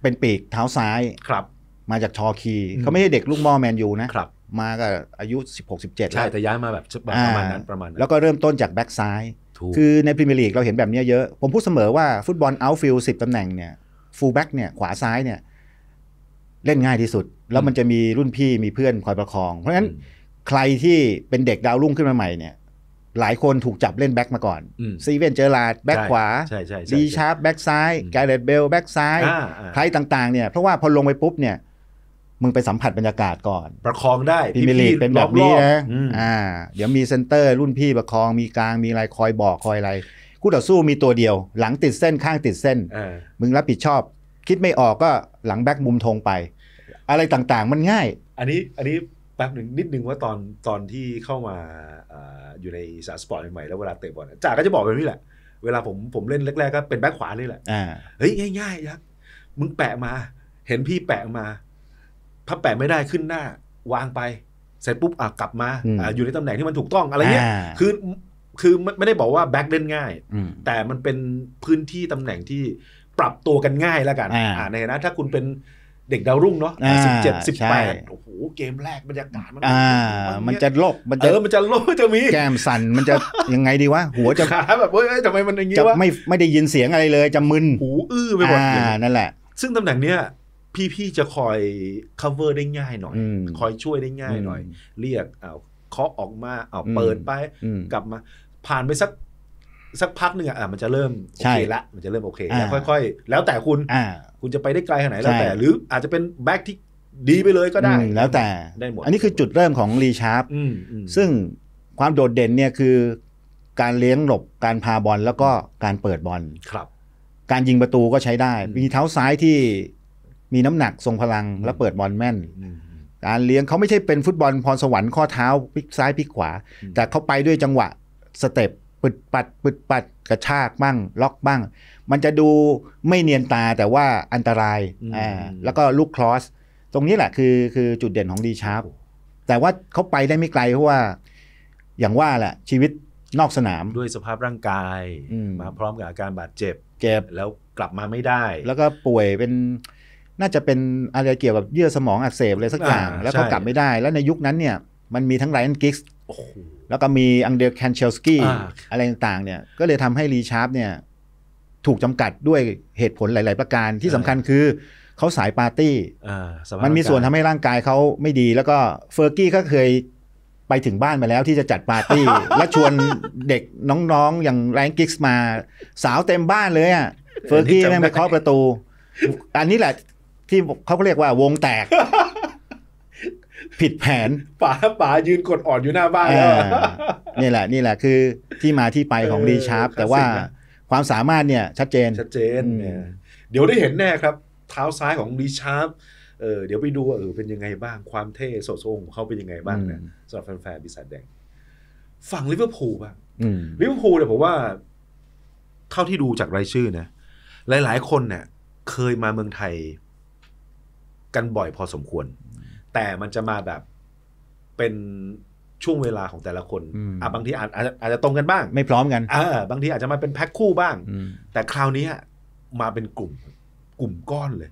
เป็นปีกเท้าซ้ายครับ มาจากชอคีเขาไม่ใช่เด็กลูกมอแมนยูนะครับมาก็อายุ 16 17 แล้ว ใช่ แต่ย้ายมาแบบประมาณนั้นประมาณนั้นแล้วก็เริ่มต้นจากแบ็กซ้ายคือในพรีเมียร์ลีกเราเห็นแบบนี้เยอะ ผมพูดเสมอว่าฟุตบอลเอาท์ฟิลด์สิบตำแหน่งเนี่ยฟูลแบ็กเนี่ยขวาซ้ายเนี่ยเล่นง่ายที่สุด แล้วมันจะมีรุ่นพี่มีเพื่อนคอยประคองเพราะฉะนั้นใครที่เป็นเด็กดาวรุ่งขึ้นมาใหม่เนี่ย หลายคนถูกจับเล่นแบ็กมาก่อน ซีเวนเจอร์ลาดแบ็กขวาดีชาร์ปแบ็กซ้ายแกเรตเบลแบ็กซ้ายใครต่างๆเนี่ยเพราะว่าพอลงไปปุ๊บเนี่ย มึงไปสัมผัสบรรยากาศก่อน ประคองได้พิมิลีเป็นแบบนี้นะอ่าเดี๋ยวมีเซนเตอร์รุ่นพี่ประคองมีกลางมีอะไรคอยบอกคอยอะไรู่ต่อสู้มีตัวเดียว หลังติดเส้นข้างติดเส้นมึงรับผิดชอบ คิดไม่ออกก็หลังแบ็กมุมทงไป อะไรต่างๆมันง่าย อันนี้อันนี้แป๊บหนึ่งนิดนึงว่าตอนตอนที่เข้ามาอยู่ในสาสปอร์ตใหม่ๆแล้วเวลาเตะบอลจ่าก็จะบอกแบบนี้แหละเวลาผมผมเล่นแรกๆก็เป็นแบ็คขวาเียแหละเฮ้ยง่ายๆยักมึงแปะมา เห็นพี่แปะมาถ้าแปะไม่ได้ขึ้นหน้า วางไปเสร็จปุ๊บอ่ะกลับมาออยู่ในตำแหน่งที่มันถูกต้องอะไรเงี้ยคือคือไม่ได้บอกว่าแบ็กเล่นง่าย แต่มันเป็นพื้นที่ตำแหน่งที่ปรับตัวกันง่ายแล้วกันในฐานะถ้าคุณเป็นเด็กดาวรุ่งเนาะสิบเจ็ดสิบแปดโอ้โหเกมแรกบรรยากาศมัน มันจะลบมันจะมันจะลบจะมีแก้มสั่นมันจะยังไงดีวะ หัวจะขาแบบเฮ้ยทำไมมันอย่างงี้วะะไม่ไม่ได้ยินเสียงอะไรเลยจะมึนหูอื้อไปหมดนั่นแหละซึ่งตำแหน่งเนี้ยพี่ๆจะคอย cover ได้ง่ายหน่อย คอยช่วยได้ง่ายหน่อยเรียกเอาเคาะออกมาเอาเปิดไปกลับมาผ่านไปสักสักพักหนึ่งอ่ะมันจะเริ่มโอเคละมันจะเริ่มโอเคแล้วค่อย ๆ แล้วแต่คุณคุณจะไปได้ไกลขนาดไหนแล้วแต่หรืออาจจะเป็นแบ็กที่ดีไปเลยก็ได้แล้วแต่ได้หมดอันนี้คือจุดเริ่มของรีชาร์ปซึ่งความโดดเด่นเนี่ยคือ การเลี้ยงหลบการพาบอลแล้วก็การเปิดบอลครับ การยิงประตูก็ใช้ได้ มีเท้าซ้ายที่มีน้ำหนักทรงพลังและเปิดบอลแม่น การเลี้ยงเขาไม่ใช่เป็นฟุตบอลพรสวรรค์ข้อเท้าพลิกซ้ายพลิกขวา แต่เขาไปด้วยจังหวะสเต็ปปึดปัดปึดปัดกระชากบ้างล็อกบ้าง มันจะดูไม่เนียนตาแต่ว่าอันตรายอ่าแล้วก็ลูกคลอส ตรงนี้แหละคือคือจุดเด่นของดีชาร์ปแต่ว่าเขาไปได้ไม่ไกลเพราะว่า อย่างว่าแหละชีวิตนอกสนามด้วยสภาพร่างกายมาพร้อมกับอาการบาดเจ็บเจ็บ แล้วกลับมาไม่ได้ แล้วก็ป่วยเป็นน่าจะเป็นอะไรเกี่ยวกับเยื่อสมองอักเสบอะไรสักอย่างแล้วก็กลับไม่ได้ แล้วในยุคนั้นเนี่ย มันมีทั้งไรอันกิกส์แล้วก็มีอังเดรแคนเชลสกี้อะไรต่างๆ เนี่ย ก็เลยทำให้รีชาร์ปเนี่ยถูกจำกัดด้วยเหตุผลหลาย ๆ ประการที่สำคัญคือ เขาสายปาร์ตี้มันมีส่วนทำให้ร่างกายเขาไม่ดี แล้วก็เฟอร์กี้ก็เคยไปถึงบ้านมาแล้วที่จะจัดปาร์ตี้ และชวนเด็กน้องๆอย่างแรงกิกส์มาสาวเต็มบ้านเลยอ่ะเฟอร์กี้แม่งไปเคาะประตู อันนี้แหละที่เขาเรียกว่าวงแตกผิดแผนป๋าป๋ายืนกดอ่อนอยู่หน้าบ้านแล้วนี่แหละนี่แหละคือที่มาที่ไปของรีชาร์ปแต่ว่าความสามารถเนี่ย ชัดเจนชัดเจนเดี๋ยวได้เห็นแน่ครับ เท้าซ้ายของรีชาร์ปเดี๋ยวไปดูว่าเออ เป็นยังไงบ้าง ความเท่โสโซงของเขาเป็นยังไงบ้างนะสำหรับแฟนๆบิสันแดงฝั่งลิเวอร์พูลบ้างลิเวอร์พูลเนี่ยผมว่าเท่าที่ดูจากรายชื่อนะหลาย ๆคนเนี่ย เคยมาเมืองไทย กันบ่อยพอสมควรแต่มันจะมาแบบเป็นช่วงเวลาของแต่ละคนอ่าบางทีอาจอาจจะตรงกันบ้างไม่พร้อมกันอ่าบางทีอาจจะมาเป็นแพ็คคู่บ้าง แต่คราวนี้มาเป็นกลุ่ม กลุ่มก้อนเลย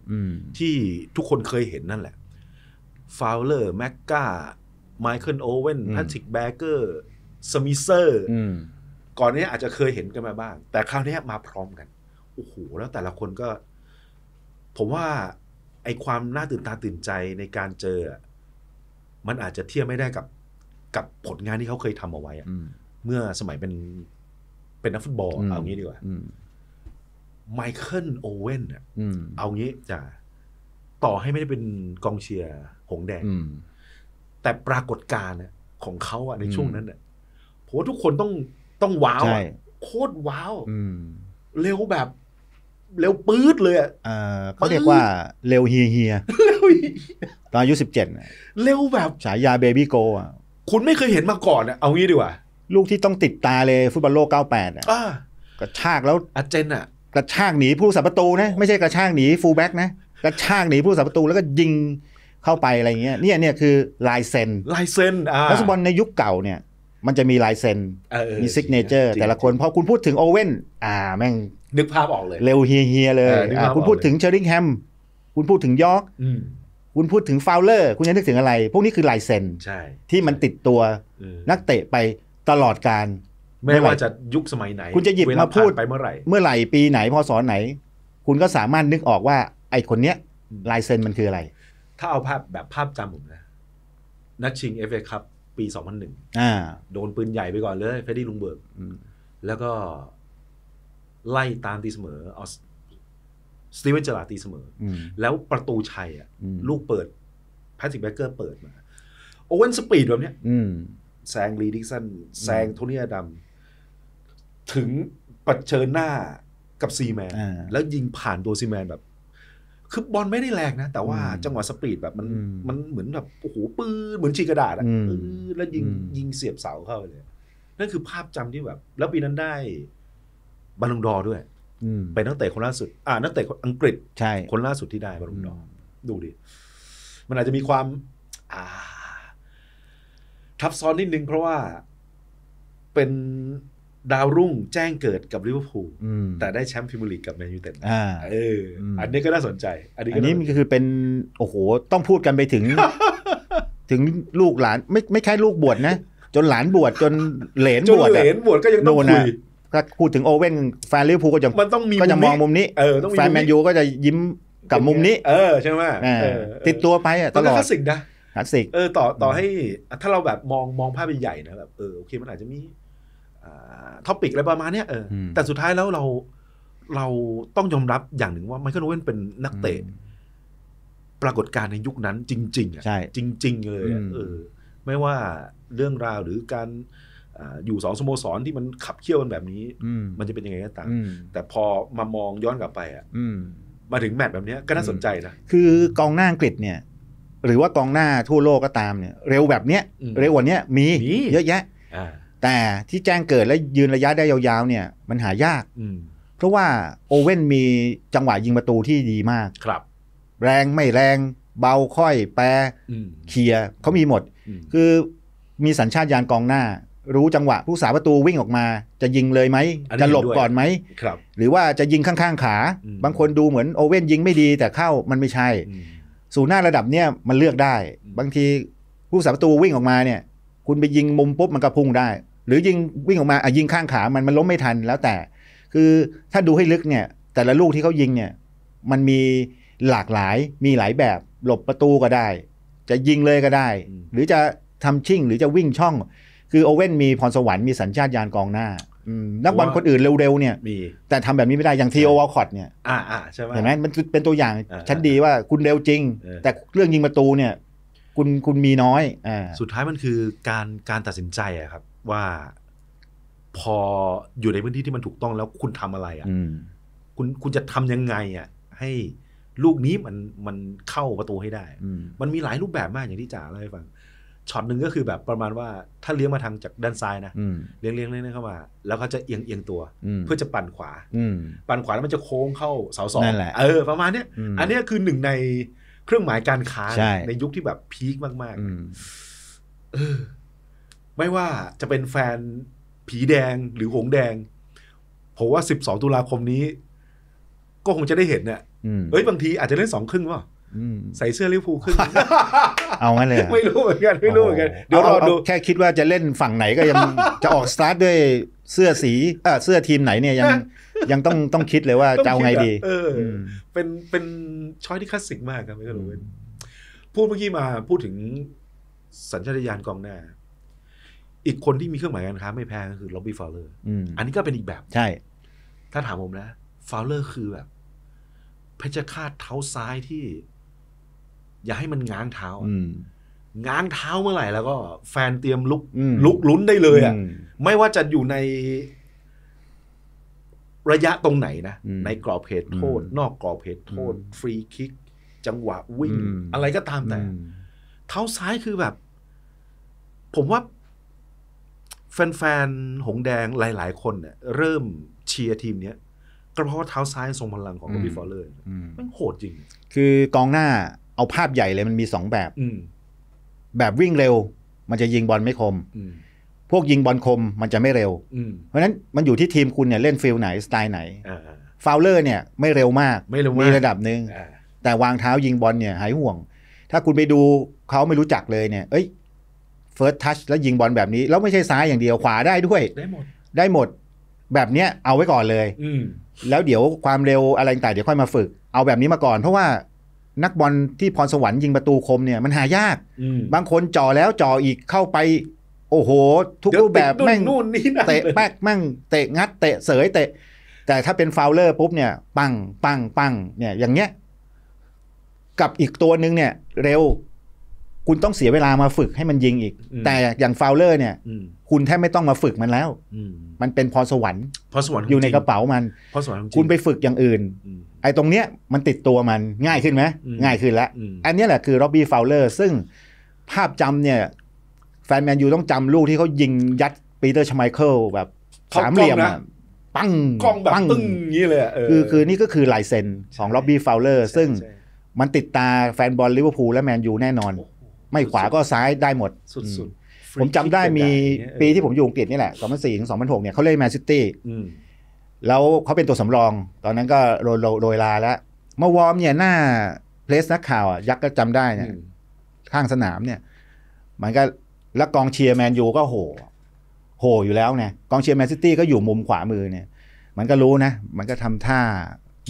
ที่ทุกคนเคยเห็นนั่นแหละฟาวเลอร์แม็กกาไมเคิลโอเว่นแพทริกแบเกอร์สมิเซอร์ก่อนนี้อาจจะเคยเห็นกันมาบ้าง แต่คราวนี้มาพร้อมกันโอ้โหแล้วแต่ละคนก็ ผมว่าไอความน่าตื่นตาตื่นใจในการเจอ มันอาจจะเทียบไม่ได้กับ กับผลงานที่เขาเคยทำเอาไว้อะเมื่อสมัยเป็นเป็นนักฟุตบอลเอางี้ดีกว่า อืมไมเคิลโอเว่นเอางี้จ้ะต่อให้ไม่ได้เป็นกองเชียร์หงแดงอืมแต่ปรากฏการณ์ของเขาอะในช่วงนั้นอะผมว่าทุกคนต้องต้องว้าวโคตรว้าวอืม เร็วแบบเร็วปื๊ดเลย อ่ะ เขาเรียกว่า เร็วเฮียเฮียตอนอายุสิบเจ็ดเร็วแบบฉายาเบบี้โกอ่ะคุณไม่เคยเห็นมาก่อนอ่ะเอางี้ดีกว่า ลูกที่ต้องติดตาเลย ฟุตบอลโลกเก้าแปดอ่ะกระชากแล้วอาเจนอ่ะกระชากหนีผู้สับประตูนะไม่ใช่กระชากหนี ฟูลแบ็กนะ กระชากหนีผู้สับประตู แล้วก็ยิงเข้าไปอะไรเงี้ยเนี่ยเนี่ยคือลายเซ็นลายเซ็นนักฟุตบอลในยุคเก่าเนี่ย มันจะมีลายเซ็นมีซิกเนเจอร์แต่ละคนพอคุณพูดถึงโอเว่นอ่าแม่งนึกภาพออกเลย เร็วเฮีย ๆ เลยคุณพูดถึงเชอริงแฮม คุณพูดถึงยอร์กคุณพูดถึงฟาวเลอร์ คุณจะนึกถึงอะไร พวกนี้คือลายเซ็นที่มันติดตัว นักเตะไปตลอดการ ไม่ว่าจะยุคสมัยไหน คุณจะหยิบมาพูดไปเมื่อไหร่เมื่อไหร่ปีไหนพศไหน คุณก็สามารถนึกออกว่าไอ้คนเนี้ยลายเซ็นมันคืออะไร ถ้าเอาภาพแบบภาพจำผมนะนัดชิงเอฟเอคัพปีสองพันหนึ่งโดนปืนใหญ่ไปก่อนเลยเฟดดี้ลุงเบิร์กแล้วก็ไล่ตามตีเสมอเอาสตีเวนเจอร์ตีเสมอ แล้วประตูชัยอ่ะลูกเปิดแพทริกแบเกอร์เปิดมา โอเว่นสปีดแบบเนี้ยแซงลีดิกสันแซงโทนี่อดัมถึงปัดเชิญหน้ากับซีแมน แล้วยิงผ่านตัวซีแมนแบบ คือบอลไม่ได้แรงนะ แต่ว่าจังหวะสปีดแบบมันมันเหมือนแบบโอ้โหปืนเหมือนชีกระดาษอ่ะแล้วยิงยิงเสียบเสาเข้าไปเลยนั่นคือภาพจำที่แบบแล้วปีนั้นได้บอลุงดอด้วยไปนักเตะคนล่าสุด อ่านักเตะอังกฤษใช่ คนล่าสุดที่ได้บอลุงดอดูดิ มันอาจจะมีความ อ่า ทับซ้อนนิดนึงเพราะว่าเป็นดาวรุ่งแจ้งเกิดกับลิเวอร์พูลแต่ได้แชมป์พรีเมียร์ลีกกับแมนยูเต็ดเอออันนี้ก็น่าสนใจ อันนี้อันนี้มันคือเป็นโอ้โหต้องพูดกันไปถึง ถึงลูกหลาน ไม่ไม่แค่ลูกบวชนะ จนหลานบวชจนเหลน บวชเหลนบวชก็ยังต้องคุยถ้าพูดถึงโอเว่นแฟนลิเวอร์พูลก็จะมันต้องมีก็จะมองมุมนี้เออแฟนแมนยูก็จะยิ้มกับมุมนี้ เออใช่ไหมติดตัวไปตลอดคลาสสิกนะคลาสสิกเออต่อต่อให้ถ้าเราแบบมองมองภาพใหญ่นะแบบเออโอเคมันอาจจะมีท็อปิกอะไรประมาณนี้เออแต่สุดท้ายแล้วเรา เราต้องยอมรับอย่างหนึ่งว่าไมเคิลโอเว่นเป็นนักเตะปรากฏการณ์ในยุคนั้นจริงๆอ่ะจริง ๆเลยเออ ไม่ว่าเรื่องราวหรือการอยู่สองสโมสรที่มันขับเคี่ยวกันแบบนี้มันจะเป็นยังไงก็ตามแต่พอมามองย้อนกลับไปอ่ะมาถึงแมตช์แบบนี้ก็น่าสนใจนะคือกองหน้าอังกฤษเนี่ย หรือว่ากองหน้าทั่วโลกก็ตามเนี่ย เร็วแบบเนี้ยเร็วกว่านี้มีเยอะแยะแต่ที่แจ้งเกิดและยืนระยะได้ยาวๆเนี่ย มันหายากเพราะว่าโอเว่นมีจังหวะยิงประตูที่ดีมากครับ แรงไม่แรงเบาค่อย แปรเคลียเขามีหมด คือมีสัญชาตญาณกองหน้ารู้จังหวะผู้สาประตูวิ่งออกมาจะยิงเลยไหมจะหลบก่อนไหมครับหรือว่าจะยิงข้างๆขา บางคนดูเหมือนโอเว่นยิงไม่ดี แต่เข้ามันไม่ใช่ สู่หน้าระดับเนี้ยมันเลือกได้ บางทีผู้สาประตูวิ่งออกมาเนี่ย คุณไปยิงมุมปุ๊บมันกระพุ่งได้หรือยิงวิ่งออกมาอ่ะยิงข้างขามันมันล้มไม่ทันแล้วแต่ คือถ้าดูให้ลึกเนี่ย แต่ละลูกที่เขายิงเนี่ยมันมีหลากหลายมีหลายแบบ หลบประตูก็ได้ จะยิงเลยก็ได้ หรือจะทำชิ่งหรือจะวิ่งช่องคือโอเว่นมีพรสวรรค์มีสัญชาตญาณกองหน้านักบอลคนอื่นเร็วๆ เนี่ย แต่ทำแบบนี้ไม่ได้ อย่างทีโอวอลคอตเนี่ย อ่าอ่าใช่ไหมเห็นไหมมันเป็นตัวอย่างชั้นดีว่าคุณเร็วจริง แต่เรื่องยิงประตูเนี่ย คุณคุณมีน้อย อ่า สุดท้ายมันคือการการตัดสินใจอะครับ ว่าพออยู่ในพื้นที่ที่มันถูกต้องแล้วคุณทำอะไรอ่ะคุณคุณจะทำยังไงอ่ะให้ลูกนี้มันมันเข้าประตูให้ได้ มันมีหลายรูปแบบมากอย่างที่จ๋าเล่าให้ฟังช็อตหนึ่งก็คือแบบประมาณว่า ถ้าเลี้ยงมาทางจากด้านซ้ายนะเลี้ยงเลี้ยงเลี้ยงเข้ามาแล้วเขาจะเอียงเอียงตัว เพื่อจะปั่นขวาปั่นขวาแล้วมันจะโค้งเข้าเสาสองเออประมาณเนี้ยอันนี้คือหนึ่งในเครื่องหมายการค้า ในยุคที่แบบพีคมากๆเออไม่ว่าจะเป็นแฟนผีแดงหรือหงแดงผมว่าสสิบองตุลาคมนี้ ก็คงจะได้เห็นเนี่ยเอ้ยบางทีอาจจะเล่นสองครึ่งวะใส่เสื้อลิเวอร์พูลขึ้น เอางั้นเลย ไม่รู้เหมือนกัน ไม่รู้เหมือนกัน เดี๋ยวรอดู แค่คิดว่าจะเล่นฝั่งไหนก็ยัง จะออกสตาร์ทด้วยเสื้อสี เสื้อทีมไหนเนี่ยยัง ยังต้องต้องคิดเลยว่าจะเอาไงดีเออเป็นเป็นช้อยที่คลาสสิกมากครับไม่รู้พูดเมื่อกี้มาพูดถึงสัญชาตญาณกองหน้า อีกคนที่มีเครื่องหมายการค้าไม่แพ้ก็คือล็อบบี้ฟาวเลอร์อันนี้ก็เป็นอีกแบบ ใช่ ถ้าถามผมนะฟาวเลอร์คือแบบเพชฌฆาตเท้าซ้ายที่อย่าให้มันง้างเท้า ง้างเท้าเมื่อไหร่แล้วก็แฟนเตรียมลุกลุกลุ้นได้เลยอ่ะ ไม่ว่าจะอยู่ในระยะตรงไหนนะในกรอบเขตโทษนอกกรอบเขตโทษฟรีคิก จังหวะวิ่ง อะไรก็ตามแต่ เท้าซ้ายคือแบบ ผมว่าแฟนๆ หงแดงหลายๆ คนเนี่ย เริ่มเชียร์ทีมเนี้ยก็เพราะว่าเท้าซ้ายทรงพลังของโรบีฟอลเลอร์มันโหดจริง คือกองหน้าเอาภาพใหญ่เลยมันมีสองแบบแบบวิ่งเร็วมันจะยิงบอลไม่คมพวกยิงบอลคมมันจะไม่เร็วเพราะฉะนั้นมันอยู่ที่ทีมคุณเนี่ยเล่นฟิลไหน สไตล์ไหนฟาวเลอร์เนี่ยไม่เร็วมาก มีระดับหนึ่งแต่วางเท้ายิงบอลเนี่ยหายห่วง ถ้าคุณไปดูเขาไม่รู้จักเลยเนี่ยเอ้ยเฟิร์สทัชแล้วยิงบอลแบบนี้ แล้วไม่ใช่ซ้ายอย่างเดียวขวาได้ด้วย ได้หมดได้หมดแบบเนี้ยเอาไว้ก่อนเลยแล้วเดี๋ยวความเร็วอะไรต่างเดี๋ยวค่อยมาฝึก เอาแบบนี้มาก่อนเพราะว่านักบอลที่พรสวรรค์ยิงประตูคมเนี่ยมันหายาก บางคนจ่อแล้วจ่ออีกเข้าไป โอ้โห ทุกรูปแบบแม่งนู่นนี่เตะแป๊กแม่งเตะ งัดเตะ เสยเตะแต่ถ้าเป็นฟาวเลอร์ปุ๊บเนี่ย ปังปัง ปัง เนี่ยอย่างเงี้ยกับอีกตัวหนึ่งเนี่ยเร็ว คุณต้องเสียเวลามาฝึกให้มันยิงอีก แต่อย่างฟาวเลอร์ เนี่ย คุณแทบไม่ต้องมาฝึกมันแล้ว มันเป็นพรสวรรค์ พรสวรรค์อยู่ในกระเป๋ามันพรสวรรค์คุณไปฝึกอย่างอื่นไอ้ตรงเนี้ยมันติดตัวมันง่ายขึ้นไหมง่ายขึ้นแล้วอันนี้แหละคือโรบบี้ฟาวเลอร์ซึ่งภาพจำเนี่ย แฟนแมนยูต้องจำลูกที่เขายิงยัดปีเตอร์ชไมเคิลแบบสามเหลี่ยมอะปั้งกล้องแบบตึ้งอย่างนี้เลยคือคือนี่ก็คือลายเซ็นของโรบบี้ฟาวเลอร์ซึ่งมันติดตาแฟนบอลลิเวอร์พูลและแมนยูแน่นอน ไม่ขวาก็ซ้ายได้หมดสุดๆ ผมจำได้มีปีที่ผมอยู่อังกฤษนี่แหละสองพันสี่ถึงสองพันหกเนี่ยเขาเล่นแมนซิตี้แล้วเขาเป็นตัวสำรอง ตอนนั้นก็โรยโรยลาแล้วเมื่อวอร์มเนี่ยหน้าเพลสนักข่าวอ่ะยักษ์ก็จำได้เนี่ยข้างสนามเนี่ย มันก็แล้วกองเชียร์แมนยูก็โห โหอยู่แล้วเนี่ยกองเชียร์แมนซิตี้ก็อยู่มุมขวามือเนี่ย มันก็รู้นะ มันก็ทำท่า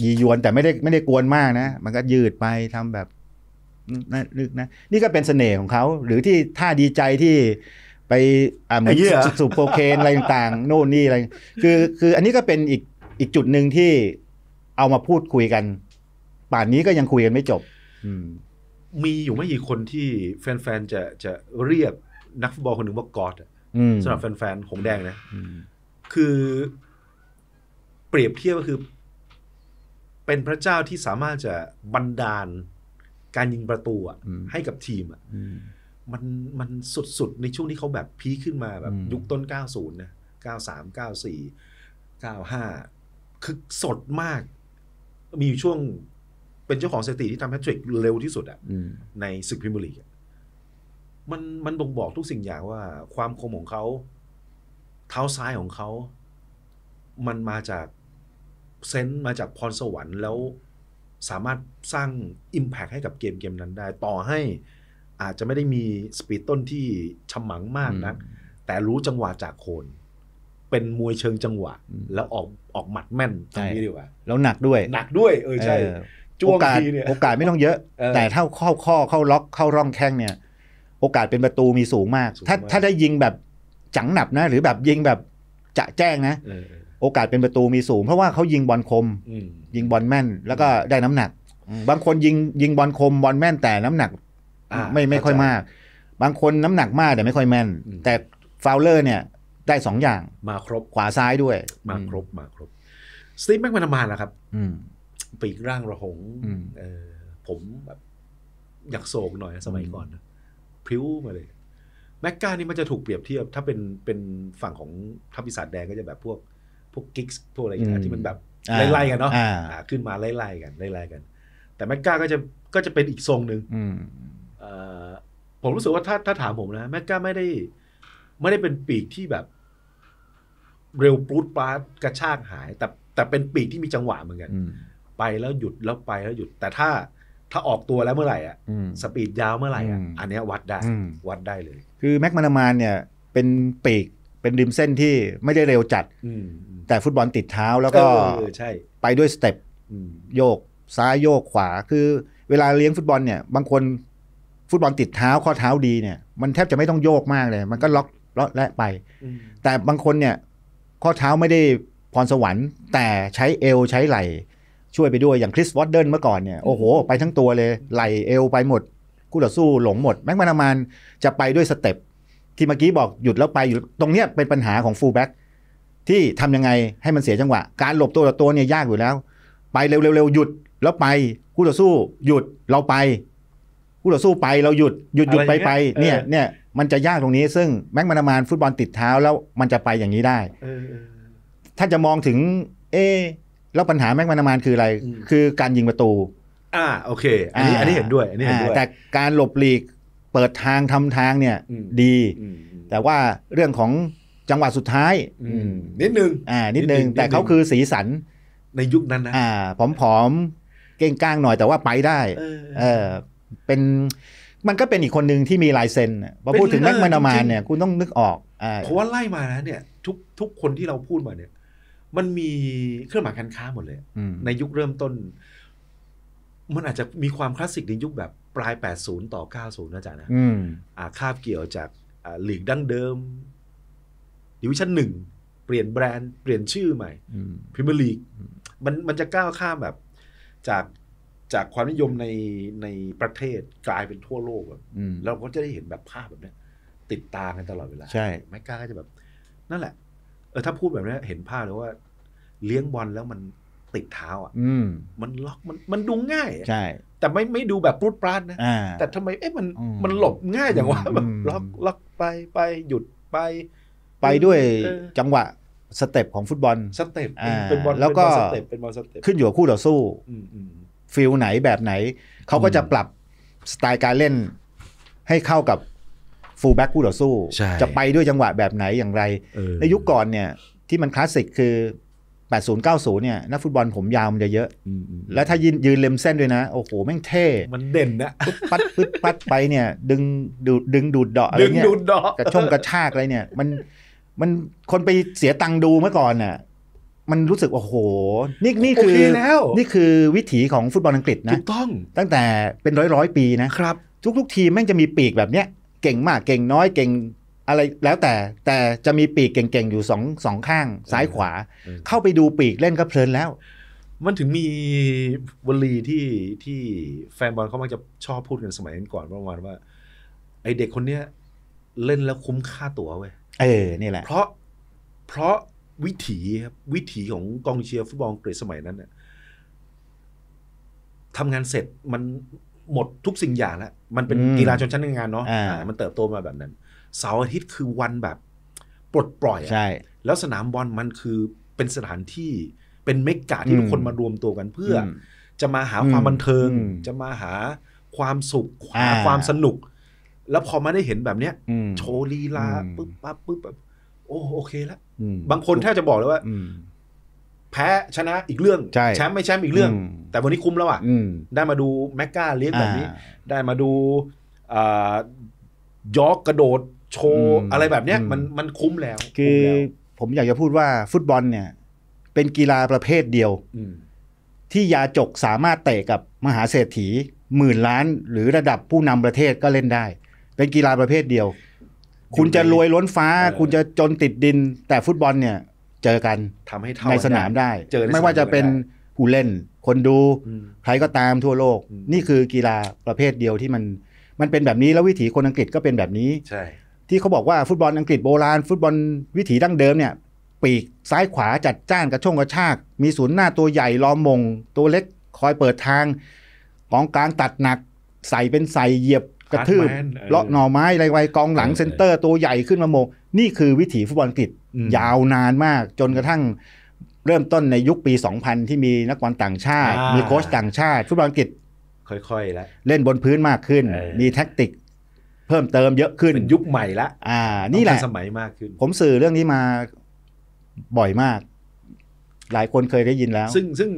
ยียวน แต่ไม่ได้ไม่ได้กวนมากนะ มันก็ยืดไปทำแบบนึกนะ นี่ก็เป็นเสน่ห์ของเขา หรือที่ท่าดีใจที่ไปอ่าเหมือนสูบโคเคนอะไรต่างๆโน่นนี่อะไร คือ คืออันนี้ก็เป็นอีกอีกจุดหนึ่งที่เอามาพูดคุยกัน ป่านนี้ก็ยังคุยกันไม่จบมีอยู่ไม่กี่คนที่แฟน ๆ จะจะเรียกนักฟุตบอลคนหนึ่งว่ากอดสำหรับแฟนๆหงแดงนะคือเปรียบเทียบก็คือเป็นพระเจ้าที่สามารถจะบันดาลการยิงประตูให้กับทีมอ่ะมันมันสุดดในช่วงที่เขาแบบพีขึ้นมาแบบยุคต้น 90 นะ 93 94 95 คือสดมาก มีอยู่ช่วงเป็นเจ้าของสถิติที่ทำแฮตทริกเร็วที่สุดอ่ะในศึกพิมลีกมันมันบ่งบอกทุกสิ่งอย่างว่าความคมของเขาเท้าซ้ายของเขา มันมาจาก เซนต์มาจากพรสวรรค์แล้วสามารถสร้าง อิมแพคให้กับเกมเกมนั้นได้ต่อให้อาจจะไม่ได้มีสปีดต้นที่ฉมังมากนะักแต่รู้จังหวะจากโคน เป็นมวยเชิงจังหวะ แล้วออกออกหมัดแม่นตรงนี้ดีกว่าแล้วหนักด้วย หนักด้วย เออใช่จ้วงทีเนี่ยโอกาสไม่ต้องเยอะ แต่ถ้าเข้าข้อเข้าล็อกเข้าร่องแข้งเนี่ย โอกาสเป็นประตูมีสูงมาก ถ้าถ้าได้ยิงแบบจังหนับนะ หรือแบบยิงแบบจะแจ้งนะโอกาสเป็นประตูมีสูงเพราะว่าเขายิงบอลคมยิงบอลแม่นแล้วก็ได้น้ำหนัก บางคนยิงยิงบอลคมบอลแม่นแต่น้ำหนักไม่ไม่ค่อยมาก บางคนน้ำหนักมาก แต่ไม่ค่อยแม่นแต่ฟาวเลอร์เนี่ยได้สองอย่างมาครบ ขวาซ้ายด้วย มาครบมาครบสตีฟแม็กมานามานแล้วครับปีกร่างระหงเออ ผมแบบ อยากโศกหน่อยสมัยก่อนพริ้วมาเลยแม็กกานี่มันจะถูกเปรียบเทียบ ถ้าเป็นเป็นฝั่งของทัพปีศาจแดงก็จะแบบพวก พวกกิกส์พวกอะไรอย่างเงี้ยที่มันแบบ ไล่ๆกันเนาะขึ้นมาไล่ๆกันไล่ๆกัน แต่แม็กกาก็จะก็จะเป็นอีกทรงหนึ่งผมรู้สึกว่าถ้าถ้าถามผมนะแม็กก้าไม่ได้ ไม่ได้เป็นปีกที่แบบ เร็วปรุดปลากระชากหาย แต่แต่เป็นปีกที่มีจังหวะเหมือนกัน ไปแล้วหยุดแล้วไปแล้วหยุดแต่ถ้าถ้าออกตัวแล้วเมื่อไหร่อ่ะสปีดยาวเมื่อไหร่อ่ะอันนี้วัดได้วัดได้เลย คือแม็กมานามานเนี่ย เป็นปีกเป็นริมเส้นที่ไม่ได้เร็วจัดแต่ฟุตบอลติดเท้าแล้วก็ไปด้วยสเต็ปโยกซ้ายโยกขวาคือ เวลาเลี้ยงฟุตบอลเนี่ย บางคนฟุตบอลติดเท้าข้อเท้าดีเนี่ยมันแทบจะไม่ต้องโยกมากเลย มันก็ล็อกล็อกและไป แต่บางคนเนี่ยข้อเท้าไม่ได้พรสวรรค์ แต่ใช้เอวใช้ไหล ช่วยไปด้วย อย่างคริสวอตเดิลเมื่อก่อนเนี่ยโอ้โห ไปทั้งตัวเลย ไหลเอวไปหมดกู้ต่อสู้หลงหมด แม็กมานามานจะไปด้วยสเต็ปที่เมื่อกี้บอกหยุดแล้วไปอยู่ตรงเนี้ยเป็นปัญหาของฟูลแบ็กที่ทำยังไงให้มันเสียจังหวะการหลบตัวต่อตัวเนี่ยยากอยู่แล้ว ไปเร็วๆหยุดแล้วไปกู้ต่อสู้หยุดเราไปู้ต่อสู้ไปเราหยุดหยุดหยุดไปไปเนี่ยเนี่ยมันจะยากตรงนี้ ซึ่งแม็กมานามานฟุตบอลติดเท้าแล้วมันจะไปอย่างนี้ได้ ถ้าจะมองถึง เอแล้วปัญหาแม็กมานามานคืออะไร คือการยิงประตู อ่าโอเคอันนี้อันนี้เห็นด้วยอันนี้เห็นด้วย แต่การหลบหลีกเปิดทางทำทางเนี่ยดี แต่ว่าเรื่องของจังหวะสุดท้ายนิดนึง อ่า นิดนึง แต่เขาคือสีสัน ในยุคนั้นนะอ่าผอมๆเก่งก้างหน่อยแต่ว่าไปได้เออเป็นมันก็เป็นอีกคนหนึ่งที่มีลายเซ็นพอพูดถึงแม็กมานามานเนี่ย คุณต้องนึกออกเพราะว่าไล่มานะเนี่ยทุกทุกคนที่เราพูดมาเนี่ย มันมีเครื่องหมายการค้าหมดเลย ในยุคเริ่มต้น มันอาจจะมีความคลาสสิกในยุคแบบปลาย 80 ต่อ 90นะจ๊ะนะอ่าคาบเกี่ยวจากหลีกดั้งเดิมดิวิชั่นหนึ่ง เปลี่ยนแบรนด์เปลี่ยนชื่อใหม่พรีเมียร์ลีกมันมันจะก้าวข้ามแบบจากจากความนิยมในในประเทศกลายเป็นทั่วโลกแบบเราก็จะได้เห็นแบบภาพแบบนี้ติดตากันตลอดเวลาใช่ ไม่ก้าก็จะแบบ นั่นแหละ เออถ้าพูดแบบนี้เห็นภาพเลยว่าเลี้ยงบอลแล้วมันติดเท้า อ่ะมันล็อกมันมันดูง่ายใช่ แต่ไม่ไม่ดูแบบปรุดปราดนะแต่ทำไมเอ๊ะมันมันหลบง่ายอย่างว่าแบบล็อกล็อกไปไปหยุดไป ไปด้วยจังหวะสเต็ปของฟุตบอลสเต็ปเป็นบอลแล้วก็เป็นบอลสเต็ปขึ้นอยู่กับคู่ต่อสู้ฟิลไหนแบบไหน เขาก็จะปรับสไตล์การเล่นให้เข้ากับ ฟูลแบ็กคู่ต่อสู้ จะไปด้วยจังหวะแบบไหนอย่างไรในยุคก่อนเนี่ย ที่มันคลาสสิกคือ 80 90เนี่ยนักฟุตบอลผมยาวมันจะเยอะ แล้วถ้ายืนยืนเล็มเส้นด้วยนะ โอ้โหแม่งเท่ มันเด่นนะปึ๊บปัดปึ๊บปัดไปเนี่ยดึงดูดดึงดูดดอกอะไรเนี่ยกระชงกระชากอะไรเนี่ยมันมันคนไปเสียตังค์ดูเมื่อก่อนน่ะมันรู้สึกว่าโหนี่นี่คืออคนี่คือวิถีของฟุตบอลอังกฤษนะถูกต้องตั้งแต่เป็นร้อยร้อยปีนะครับ ทุกทุกทีมแม่งจะมีปีกแบบเนี้ย เก่งมากเก่งน้อยเก่งอะไรแล้วแต่ แต่จะมีปีกเก่งๆ อยู่สองสองข้างซ้ายขวา เข้าไปดูปีกเล่นก็เพลินแล้ว มันถึงมีวลีที่ที่แฟนบอลเขามักจะชอบพูดกันสมัยก่อนประมาณว่า ไอเด็กคนเนี้ยเล่นแล้วคุ้มค่าตั๋วเว้ยเออนี่แหละเพราะเพราะวิถีครับวิถีของกองเชียร์ฟุตบอลอังกฤสมัยนั้นเนี่ยทำงานเสร็จมันหมดทุกสิ่งอย่างแล้วมันเป็นกีฬาชนชั้นงานเนาะะะมันเติบโตมาแบบนั้นเสาร์อาทิตย์คือวันแบบปลดปล่อยอะใช่ แล้วสนามบอลมันคือเป็นสถานที่เป็นเมกกะที่ทุกคนมารวมตัวกันเพื่ออจะมาหาความบันเทิง จะมาหาความสุขหาความสนุก แล้วพอมาได้เห็นแบบเนี้ยโชว์ลีลาปุ๊บปั๊บปุ๊บปั๊บโอ้โอเคแล้วบางคนแทบจะบอกเลยว่าแพ้ชนะอีกเรื่อง แชมป์ไม่แชมป์อีกเรื่อง แต่วันนี้คุ้มแล้วอ่ะได้มาดูแมกกาเลี้ยงแบบนี้ ได้มาดูยอกกระโดดโชว์ อะไรแบบเนี้ยมันมันคุ้มแล้ว คือผมอยากจะพูดว่า ฟุตบอล เนี่ย เป็นกีฬาประเภทเดียว ที่ยาจกสามารถเตะกับมหาเศรษฐีหมื่นล้านหรือระดับผู้นำประเทศก็เล่นได้ เป็นกีฬาประเภทเดียวคุณจะรวยล้นฟ้าคุณจะจนติดดิน แต่ฟุตบอลเนี่ยเจอกันทำให้ในสนามได้ไม่ว่าจะเป็นผู้เล่น คนดู ใครก็ตามทั่วโลกนี่คือกีฬาประเภทเดียวที่มัน มันเป็นแบบนี้แล้ววิถีคนอังกฤษก็เป็นแบบนี้ใช่ที่เขาบอกว่าฟุตบอลอังกฤษโบราณ ฟุตบอลวิถีดั้งเดิมเนี่ยปีกซ้ายขวาจัดจ้านกระช่งกระชาก มีศูนย์หน้าตัวใหญ่ล้อมมงตัวเล็กคอยเปิดทางกองกลางตัดหนักใส่เป็นใส่เหยียบระทืบเลาะหน่อไม้ไรไวกองหลังเซนเตอร์ตัวใหญ่ขึ้นมาโมนี่คือวิถีฟุตบอลอังกฤษ ยาวนานมาก จนกระทั่งเริ่มต้นในยุคปี 2000 ที่มีนักบอลต่างชาติ มีโค้ชต่างชาติ ฟุตบอลอังกฤษ ค่อยๆแล้วเล่นบนพื้นมากขึ้น มีแท็กติก เพิ่มเติมเยอะขึ้น เป็นยุคใหม่ละอ่านี่แหละสมัยมากขึ้นผมสื่อเรื่องนี้มาบ่อยมาก หลายคนเคยได้ยินแล้ว ซึ่งซึ่ง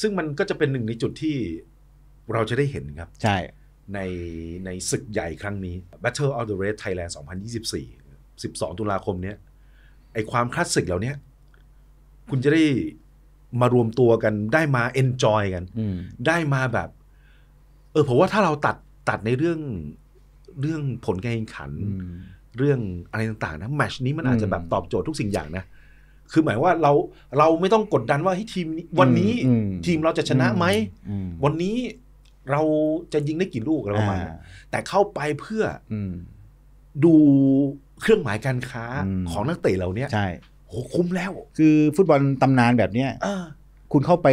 ซึ่งมันก็จะเป็นหนึ่งในจุดที่เราจะได้เห็นครับ ใช่ในในศึกใหญ่ครั้งนี้ Battle of the Red Thailand 2024 12 ตุลาคมเนี้ยไอความคลาสสิกเหล่านี้คุณจะได้มารวมตัวกันได้มาเอนจอยกันได้มาแบบ เออผมว่าถ้าเราตัดตัดในเรื่องเรื่องผลการแข่งขัน เรื่องอะไรต่างๆนะแมชนี้มันอาจจะแบบตอบโจทย์ ทุกสิ่งอย่างนะคือหมายว่าเราเราไม่ต้องกดดันว่าให้ทีมวันนี้ทีมเราจะชนะไหมวันนี้เราจะยิงได้กี่ลูกอะไรประมาณน้แต่เข้าไปเพื่อดูเครื่องหมายการค้าของนักเตะเราเนี่ย ใช่ โห คุ้มแล้ว คือฟุตบอลตำนานแบบเนี้ยคุณเข้าไป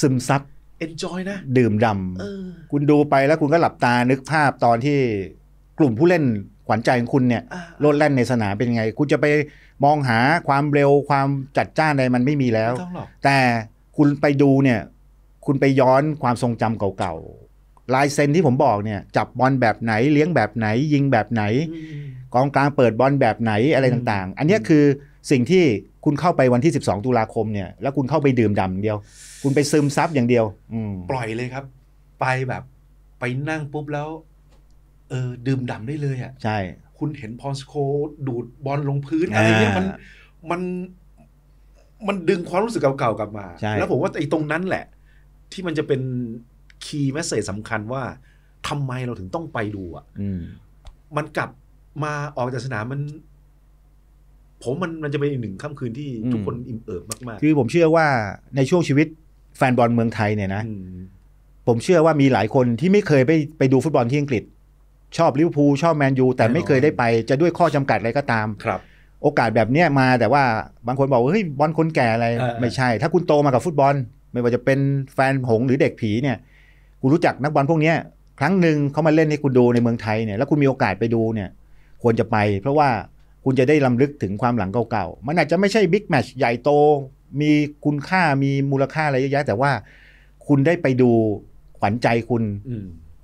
ซึมซับ e นจอยนะ ดื่มดำคุณดูไปแล้วคุณก็หลับตานึกภาพตอนที่กลุ่มผู้เล่นขวัญใจของคุณเนี่ยโลดแล่นในสนามเป็นไง คุณจะไปมองหาความเร็วความจัดจ้านใดมันไม่มีแล้วแต่คุณไปดูเนี่ยคุณไปย้อนความทรงจำเก่าๆลายเซ็นที่ผมบอกเนี่ย จับบอลแบบไหนเลี้ยงแบบไหนยิงแบบไหนกองกลางเปิดบอลแบบไหนอะไรต่าง ๆ อันนี้คือสิ่งที่คุณเข้าไปวันที่ 12 ตุลาคมเนี่ยแล้วคุณเข้าไปดื่มด่ำเดียว คุณไปซึมซับอย่างเดียวปล่อยเลยครับ ไปแบบไปนั่งปุ๊บแล้ว เออดื่มด่ำได้เลยอ่ะใช่คุณเห็นพอสโคดูดบอลลงพื้นอะไรเนี่ยมันมันมันดึงความรู้สึกเก่าๆกลับมาแล้วผมว่าไอ้ตรงนั้นแหละที่มันจะเป็นคีย์แมสเซจสำคัญว่าทำไมเราถึงต้องไปดูอ่ะมันกลับมาออกจากสนามมัน ผมมันมันจะเป็นอีกหนึ่งค่ำคืนที่ทุกคนอิ่มเอิบมากๆ คือผมเชื่อว่าในช่วงชีวิตแฟนบอลเมืองไทยเนี่ยนะผมเชื่อว่ามีหลายคนที่ไม่เคยไปไปดูฟุตบอลที่อังกฤษ ชอบลิเวอร์พูล ชอบแมนยู แต่ไม่เคยได้ไป จะด้วยข้อจำกัดอะไรก็ตาม ครับ โอกาสแบบเนี้ยมา แต่ว่าบางคนบอกว่าเฮ้ยบอลคนแก่อะไร ไม่ใช่ ถ้าคุณโตมากับ ฟุตบอลไม่ว่าจะเป็นแฟนหงหรือเด็กผีเนี่ยกูรู้จักนักบอลพวกนี้ครั้งหนึ่งเขามาเล่นให้คุณดูในเมืองไทยเนี่ยแล้วคุณมีโอกาสไปดูเนี่ย ควรจะไปเพราะว่าคุณจะได้ลํำลึกถึงความหลังเก่าๆ มันอาจจะไม่ใช่บิ๊กแมชใหญ่โต มีคุณค่ามีมูลค่าอะไรเยอะแยะแต่ว่าคุณได้ไปดูขวัญใจคุณ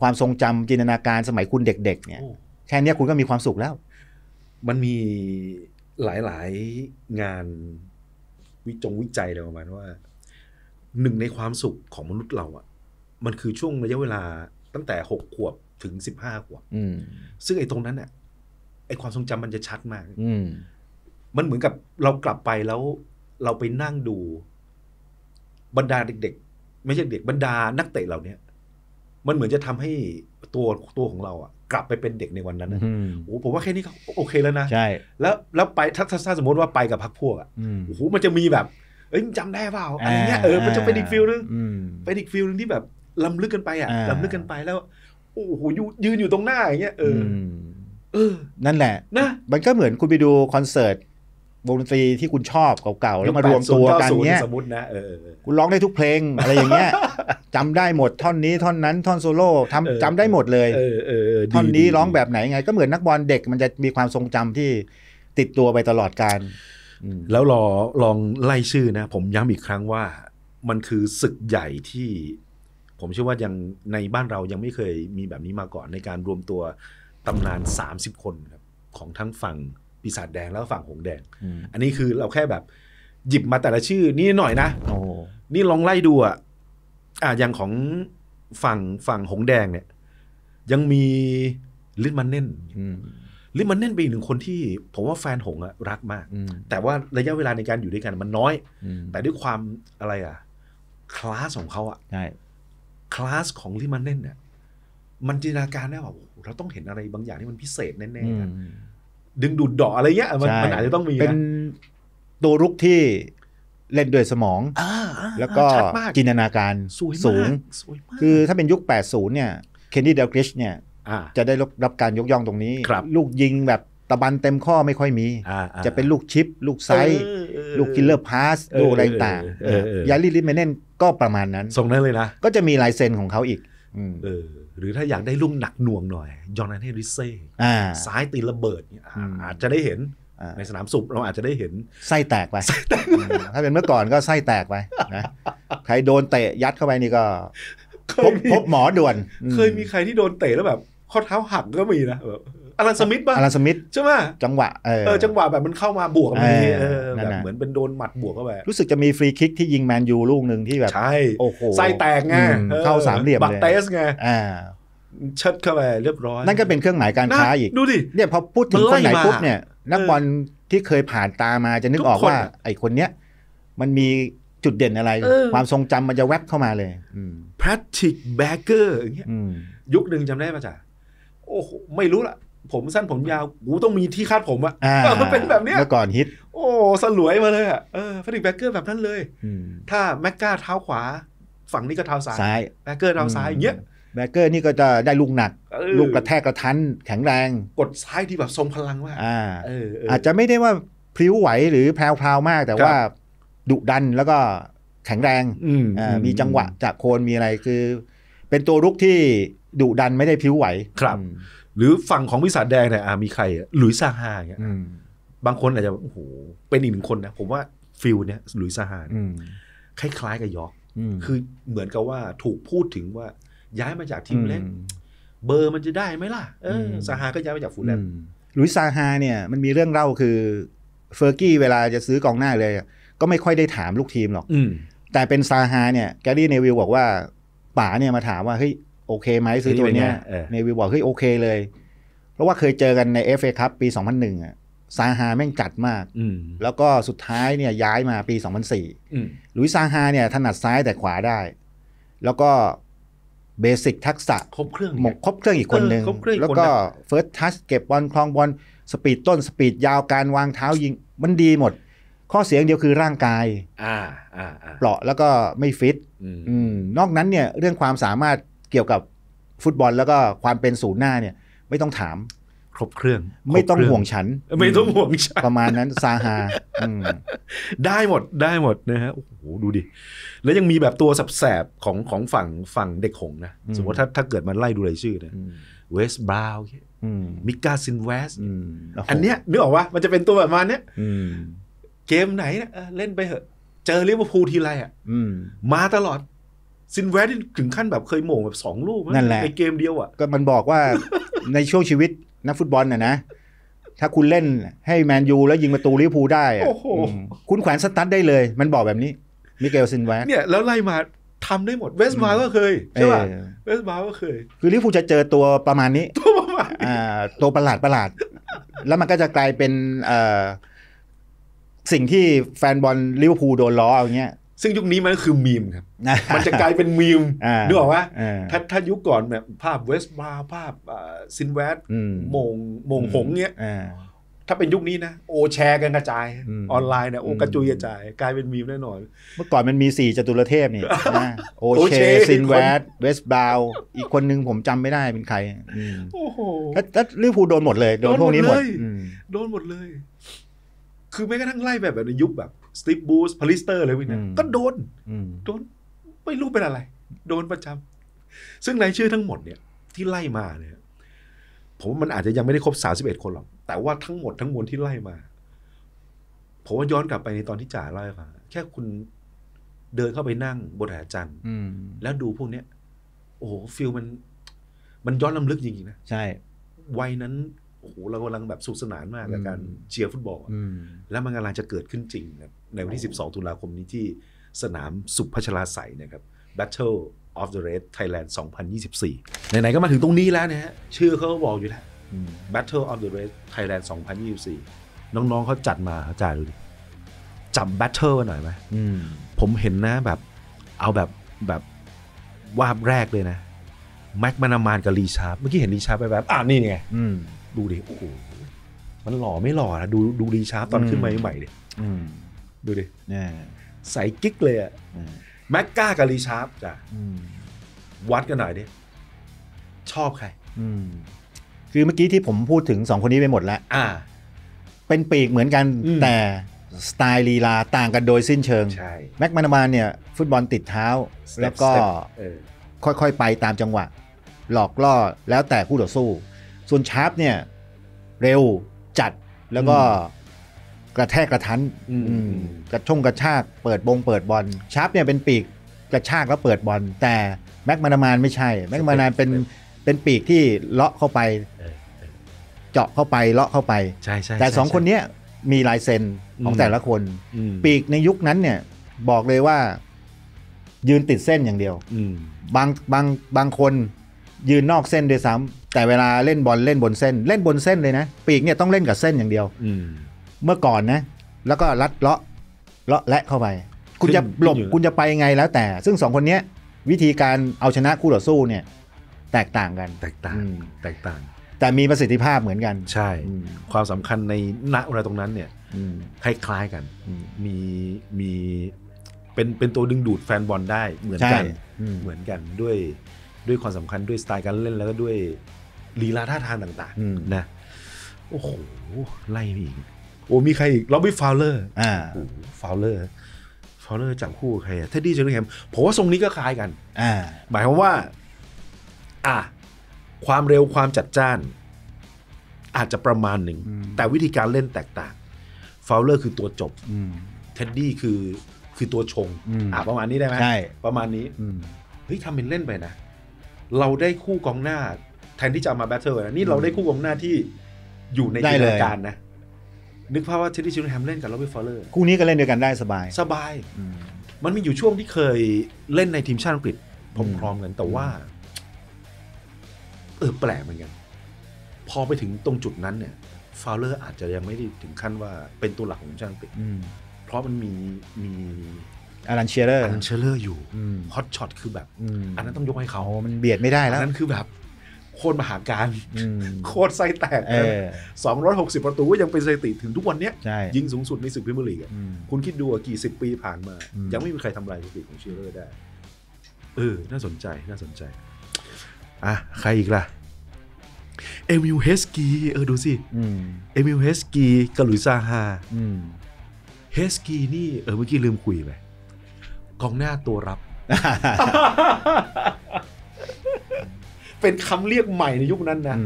ความทรงจำจินตนาการสมัยคุณเด็ก ๆ เนี่ยแค่นี้คุณก็มีความสุขแล้ว มันมีหลายๆงานวิจงวิจัยอะไรประมาณว่าหนึ่งในความสุขของมนุษย์เราอะมันคือช่วงระยะเวลาตั้งแต่หกขวบถึงสิบห้าขวบซึ่งไอ้ตรงนั้นเนี่ยไอ้ความทรงจำมันจะชัดมากมันเหมือนกับเรากลับไปแล้ว เราไปนั่งดู บรรดาเด็ก ๆ ไม่ใช่เด็ก บรรดานักเตะเหล่านี้มันเหมือนจะทำให้ตัวตัวของเราอะกลับไปเป็นเด็กในวันนั้นนะโอ้ผมว่าแค่นี้ก็โอเคแล้วนะ ใช่ แล้ว แล้วไปถ้าถ้าสมมติว่าไปกับพักพวกอ่ะโอ้โหมันจะมีแบบเอ้ยจำได้เปล่าอะไรเงี้ยเออมันจะเป็นอีกฟิลนึงเป็นอีกฟิลนึง ที่แบบล้ำลึกกันไปอ่ะล้ำลึกกันไปแล้วโอ้โหยืนอยู่ตรงหน้าอย่างเงี้ยเออเออนั่นแหละนะมันก็เหมือนคุณไปดูคอนเสิร์ตวงดนตรี ที่คุณชอบเก่าๆแล้วมารวมตัวกันเนี้ยสมมตินะเออคุณร้องได้ทุกเพลงอะไรอย่างเงี้ย จำได้หมด ท่อนนี้ท่อนนั้นท่อนโซโล่ทำจำได้หมดเลยเออเออท่อนนี้ร้องแบบไหนไง ก็เหมือนนักบอลเด็ก มันจะมีความทรงจำที่ติดตัวไปตลอดการแล้วรอลองไล่ชื่อนะ ผมย้ำอีกครั้งว่า มันคือศึกใหญ่ที่ ผมเชื่อว่ายังในบ้านเรายังไม่เคยมีแบบนี้มาก่อนในการรวมตัวตำนาน 30 คนครับของทั้งฝั่งปีศาจแดงแล้วฝั่งหงแดง อันนี้คือเราแค่แบบหยิบมาแต่ละชื่อนี่หน่อยนะนี่ลองไล่ดูอ่ะอ่ะอย่างของฝั่งฝั่งหงแดงเนี่ยยังมีลิทมันเน่นลิมันเน่นเป็นอีกหนึ่งคนที่ ผมว่าแฟนหงอะรักมาก แต่ว่าระยะเวลาในการอยู่ด้วยกันมันน้อย แต่ด้วยความอะไรอะคลาสของเขาอะคลาสของลิมันเน่นเนี่ยมันจินตนาการได้ว่าเราต้องเห็นอะไรบางอย่างที่มันพิเศษแน่ๆดึงดูดดอกอะไรเงี้ยมันอาจจะต้องมีเป็นตัวรุกที่เล่นด้วยสมองอแล้วก็จินตนาการ สูง คือถ้าเป็นยุค80 เนี่ยเคนดี้เดลกริชเนี่ยจะได้รับการยกย่องตรงนี้ ลูกยิงแบบตะบันเต็มข้อไม่ค่อยมี จะเป็นลูกชิปลูกไซส์ลูกกิลเลอร์พาส ลูกอะไรต่างยาลิลิเมเน่นก็ประมาณนั้น ส่งนั้นเลยนะ ก็จะมีลายเซ็นของเขาอีกอหรือถ้าอยากได้ลูกหนักหน่วงหน่อยยอนันเฮริเซ่สายตีระเบิดอาจจะได้เห็นในสนามสุบเราอาจจะได้เห็นไส้แตกไปถ้าเป็นเมื่อก่อนก็ไส้แตกไปนะใครโดนเตะยัดเข้าไปนี่ก็ พบหมอด่วน เคยมีใครที่โดนเตะแล้วแบบข้อเท้าหักก็มีนะแบบอลันสมิธบ้างอลันสมิธใช่ไหมจังหวะเออ จังหวะแบบมันเข้ามาบวกมีแบบเหมือนเป็นโดนหมัดบวกเข้าไปรู้สึกจะมีฟรีคิกที่ยิงแมนยูลูกหนึ่งที่แบบใช่โอ้โหไส้แตกไงเข้าสามเหลี่ยมเลยบักเตสไงอ่าชัดเข้าไปเรียบร้อย นั่นก็เป็นเครื่องหมายการค้าอีกดูดิเนี่ยพอพูดถึงคนไหนปุ๊บเนี่ยนักบอลที่เคยผ่านตามาจะนึกออกว่า ไอ้คนเนี้ยมันมีจุดเด่นอะไร ความทรงจำมันจะแวบเข้ามาเลย p r a t i c b เกอร์อย่างเงี้ยยุคหนึ่งจำได้ป่ะจ๊ะโอ้โหไม่รู้ละผมสั้นผมยาวกูต้องมีที่คาดผมอะมันเป็นแบบเนี้ยเมื่อก่อนฮิตโอ้สลวยมาเลยอะเออฟริแบ็กเกอร์แบบนั้นเลยถ้าแม็กกาเท้าขวา ฝั่งนี้ก็เท้าซ้ายแบ็กเกอร์เท้าซ้ายอย่างเงี้ยแบ็กเกอร์นี่ก็จะได้ลูกหนักลูกกระแทกกระทัน แข็งแรง กดซ้ายที่แบบทรงพลัง่าอ่าอออาจจะไม่ได้ว่าพลิ้วไหวหรือแพรวพวมาก แต่ว่าดุดันแล้วก็แข็งแรงมีจังหวะจากโคนมีอะไรคือ เป็นตัวรุกที่ดุดันไม่ได้พิ้วไหว ครับ หรือฝั่งของวิสาแดงเนี่ยมีใครหลุยซาฮาเนี่ยบางคนอาจจะโอ้โหเป็นอีกหนึ่งคนนะ ผมว่าฟิลเนี่ยหลุยซาฮาคล้ายๆกับยอกคือเหมือนกับว่าถูกพูดถึงว่า ย้ายมาจากทีมเล็กเบอร์มันจะได้ไหมล่ะเออซาฮาก็ย้ายมาจากฟูลแลมลุยซาฮาเนี่ยมันมีเรื่องเล่าคือเฟอร์กี้เวลาจะซื้อกองหน้าเลยก็ไม่ค่อยได้ถามลูกทีมหรอกแต่เป็นซาฮาเนี่ยแกรี่เนวิลบอกว่าป๋าเนี่ยมาถามว่าเฮ้ยโอเคไหมซื้อตัวเนี้ยเนวิลบอกเฮ้ยโอเคเลย เพราะว่าเคยเจอกันในเอฟเอคัพปีสองพันหนึ่งอะซาฮาแม่งจัดมากแล้วก็สุดท้ายเนี่ยย้ายมาปีสองพันสี่ลุยซาฮาเนี่ยถนัดซ้ายแต่ขวาได้ แล้วก็เบสิกทักษะครบเครื่องหมกครบเครื่องอีกคนหนึ่งแล้วก็เฟิร์สทัชเก็บบอลคลองบอลสปีดต้นสปีดยาวการวางเท้ายิงมันดีหมด ข้อเสียงเดียวคือร่างกายออ่่าาเปราะแล้วก็ไม่ฟิตอืมนอกนั้นเนี่ยเรื่องความสามารถเกี่ยวกับฟุตบอลแล้วก็ความเป็นศูนย์หน้าเนี่ย ไม่ต้องถามครบเครื่อง ไม่ต้องห่วงฉัน ไม่ต้องห่วงฉัน ประมาณนั้นซาฮาได้หมดได้หมดนะฮะโอ้โหดูดิ แล้วยังมีแบบตัวสับแสบของของฝั่งฝั่งเด็กหงนะสมมติถ้าถ้าเกิดมันไล่ดูรายชื่อนะเวสบราวมิกาซินเวสอันเนี้ยนึกออกว่ามันจะเป็นตัวแบบมาเนี้ยเกมไหนเล่นไปเหอะเจอลิเวอร์พูลทีไรอ่ะมาตลอดซินแวร์ที่ถึงขั้นแบบเคยโม่งแบบสองลูกนั่นแหละในเกมเดียวอ่ะก็มันบอกว่าในช่วงชีวิตนักฟุตบอลน่ะนะ ถ้าคุณเล่นให้แมนยูแล้วยิงประตูลิเวอร์พูลได้อคุณแขวนสตั๊ดได้เลยมันบอกแบบนี้ มิเกลซินแวร์เนี่ย แล้วไล่มาทำได้หมด เวสมาก็เคย ใช่ป่ะเวสมาก็เคย คือลิเวอร์พูลจะเจอตัวประมาณนี้ ตัวประมาณอ่า ตัวประหลาดประหลาดแล้วมันก็จะกลายเป็นเอ่สิ่งที่แฟนบอลลิเวอร์พูลโดนล้ออย่างเงี้ยซึ่งยุคนี้มันก็คือมีมครับมันจะกลายเป็นมีมนึกออกว่าถ้าถ้ายุคก่อนแบบภาพเวสบาภาพซินแวดมง มงหงเนี้ย ถ้าเป็นยุคนี้นะโอแชร์กันกระจาย ออนไลน์เนี่ยโอกระจุยกระจาย กลายเป็นมีมแน่นอน เมื่อก่อนมันมีสี่จตุรเทพนี่โอเชซินแวดเวสบาวอีกคนนึงผมจำไม่ได้เป็นใครโอ้โหแล้วลิฟูโดนหมดเลย โดนพวกนี้หมดโดนหมดเลย คือแม้กระทั่งไล่แบบในยุคแบบสติปบูสพลิสเตอร์อะไรพวกนี้ก็โดนโดน ไม่รู้เป็นอะไร โดนประจำ ซึ่งรายชื่อทั้งหมดเนี่ยที่ไล่มาเนี่ย ผมมันอาจจะยังไม่ได้ครบสสาิบเอ็ดคนหรอก แต่ว่าทั้งหมดทั้งมวลที่ไล่มาผมว่าย้อนกลับไปในตอนที่จ่าเล่าให้ฟังแค่คุณเดินเข้าไปนั่งบนหาจันท์แล้วดูพวกเนี้ยโอ้โหฟิลมัน มันย้อนลำลึกจริงๆนะใช่ วัยนั้นโอ้โหเรากำลังแบบสุขสนานมากกับการเชียร์ฟุตบอลแล้วมันกำลังจะเกิดขึ้นจริงครับในวันที่ 12 ตุลาคมนี้ที่สนามสุพัชลาใสนะครับ Battle of the Red Thailand 2024 ไหนๆก็มาถึงตรงนี้แล้วนะฮะชื่อเขาบอกอยู่แล้ว Battle of the Red Thailand 2024 น้องๆเขาจัดมาเขาจ่ายดูดิจำ Battle ไว้หน่อยไหมผมเห็นนะแบบเอาแบบแบบวาบแรกเลยนะแม็กมานามานกับรีชาร์ดเมื่อกี้เห็นรีชาร์ดไปแบบอ่านี่ไงดูดิโอ้โหมันหล่อไม่หล่อนะดูดูรีชาร์ดตอนขึ้นมาใหม่ๆดิดูดิ ใส่กิ๊กเลยอะแม็กก้ากับรีชาร์ปจ้ะวัดกันหน่อยดิ ชอบใคร คือเมื่อกี้ที่ผมพูดถึงสองคนนี้ไปหมดแล้ว เป็นปีกเหมือนกันแต่สไตล์ลีลาต่างกันโดยสิ้นเชิง แม็กมานามานเนี่ย ฟุตบอลติดเท้า แล้วก็ค่อยๆไปตามจังหวะ หลอกล่อ แล้วแต่คู่ต่อสู้ ส่วนชาร์ปเนี่ยเร็วจัดแล้วก็กระแทกกระทันกระชงกระชากเปิดบงเปิดบอล ชาร์ปเนี่ยเป็นปีกกระชากแล้วเปิดบอล แต่แม็กมานามานไม่ใช่ แม็กมานามเป็นเป็นปีกที่เลาะเข้าไป เจาะเข้าไปเลาะเข้าไป ใช่ใช่ แต่สองคนเนี้ยมีลายเซ็นของแต่ละคนปีกในยุคนั้นเนี่ยบอกเลยว่า ยืนติดเส้นอย่างเดียวบางบางบางคน ยืนนอกเส้นด้วยซ้ำแต่เวลาเล่นบอลเล่นบนเส้น เล่นบนเส้นเลยนะ ปีกเนี่ยต้องเล่นกับเส้นอย่างเดียวเมื่อก่อนนะ แล้วก็ลัดเลาะเลาะและเข้าไป คุณจะหลบ คุณจะไปไงแล้วแต่ ซึ่งสองคนเนี้ย วิธีการเอาชนะคู่ต่อสู้เนี่ย แตกต่างกันแตกต่างแตกต่าง แต่มีประสิทธิภาพเหมือนกัน ใช่ ความสำคัญในณเวลาตรงนั้นเนี่ยคล้าย ๆ กัน มี มีเป็นเป็นตัวดึงดูดแฟนบอลได้ เหมือนกัน เหมือนกันด้วยด้วยความสำคัญด้วยสไตล์การเล่นแล้วก็ด้วยลีลาท่าทางต่างๆนะ โอ้โหไล่ไปอีกโอ้มีใครอีกล็อบบี้ฟาวเลอร์อ่าฟาวเลอร์ฟาวเลอร์จับคู่ใครเท็ดดี้เจอร์แฮมผมว่าทรงนี้ก็คล้ายกันอ่าหมายความว่า อ่า ความเร็วความจัดจ้าน อาจจะประมาณหนึ่ง แต่วิธีการเล่นแตกต่างฟาวเลอร์คือตัวจบเท็ดดี้คือคือตัวชงอ่าประมาณนี้ได้ไหมใช่ประมาณนี้เฮ้ยทำเป็นเล่นไปนะ เราได้คู่กองหน้า แทนที่จะมาแบทเทิลนะนี่ เราได้คู่กองหน้าที่อยู่ในจินตนาการนะนึกภาพว่าเทดดี้ชิลแฮมเล่นกับโรบิฟอลเลอร์คู่นี้ก็เล่นเดียวกันได้สบาย สบายมันมีอยู่ช่วงที่เคยเล่นในทีมชาติอังกฤษผมพร้อมกัน แต่ว่า เออแปลกเหมือนกันพอไปถึงตรงจุดนั้นเนี่ยฟาวเลอร์อาจจะยังไม่ได้ถึงขั้นว่า เป็นตัวหลักของทีมชาติอังกฤษเพราะมันมีมีอารันเชเลอร์อารันเชเลอร์อยู่ฮอตช็อตคือแบบอันนั้นต้องยกให้เขามันเบียดไม่ได้แล้วอันนั้นคือแบบโคตรมหาการโคตรไส้แตกสองร้อยหกสิบประตูก็ยังเป็นสถิติถึงทุกวันเนี้ยยิงสูงสุดในศึกพรีเมียร์ลีก คุณคิดดูกี่สิบปีผ่านมา ยังไม่มีใครทำลายสถิติของเชลเลอร์ได้ เออ น่าสนใจ น่าสนใจ อ่ะ ใครอีกล่ะ เอมิลเฮสกีเออ ดูสิ เอมิลเฮสกีกัลุยซาฮา เฮสกีนี่ เออ เมื่อกี้ลืมคุยไปกองหน้าตัวรับเป็นคำเรียกใหม่ในยุคนั้นนะ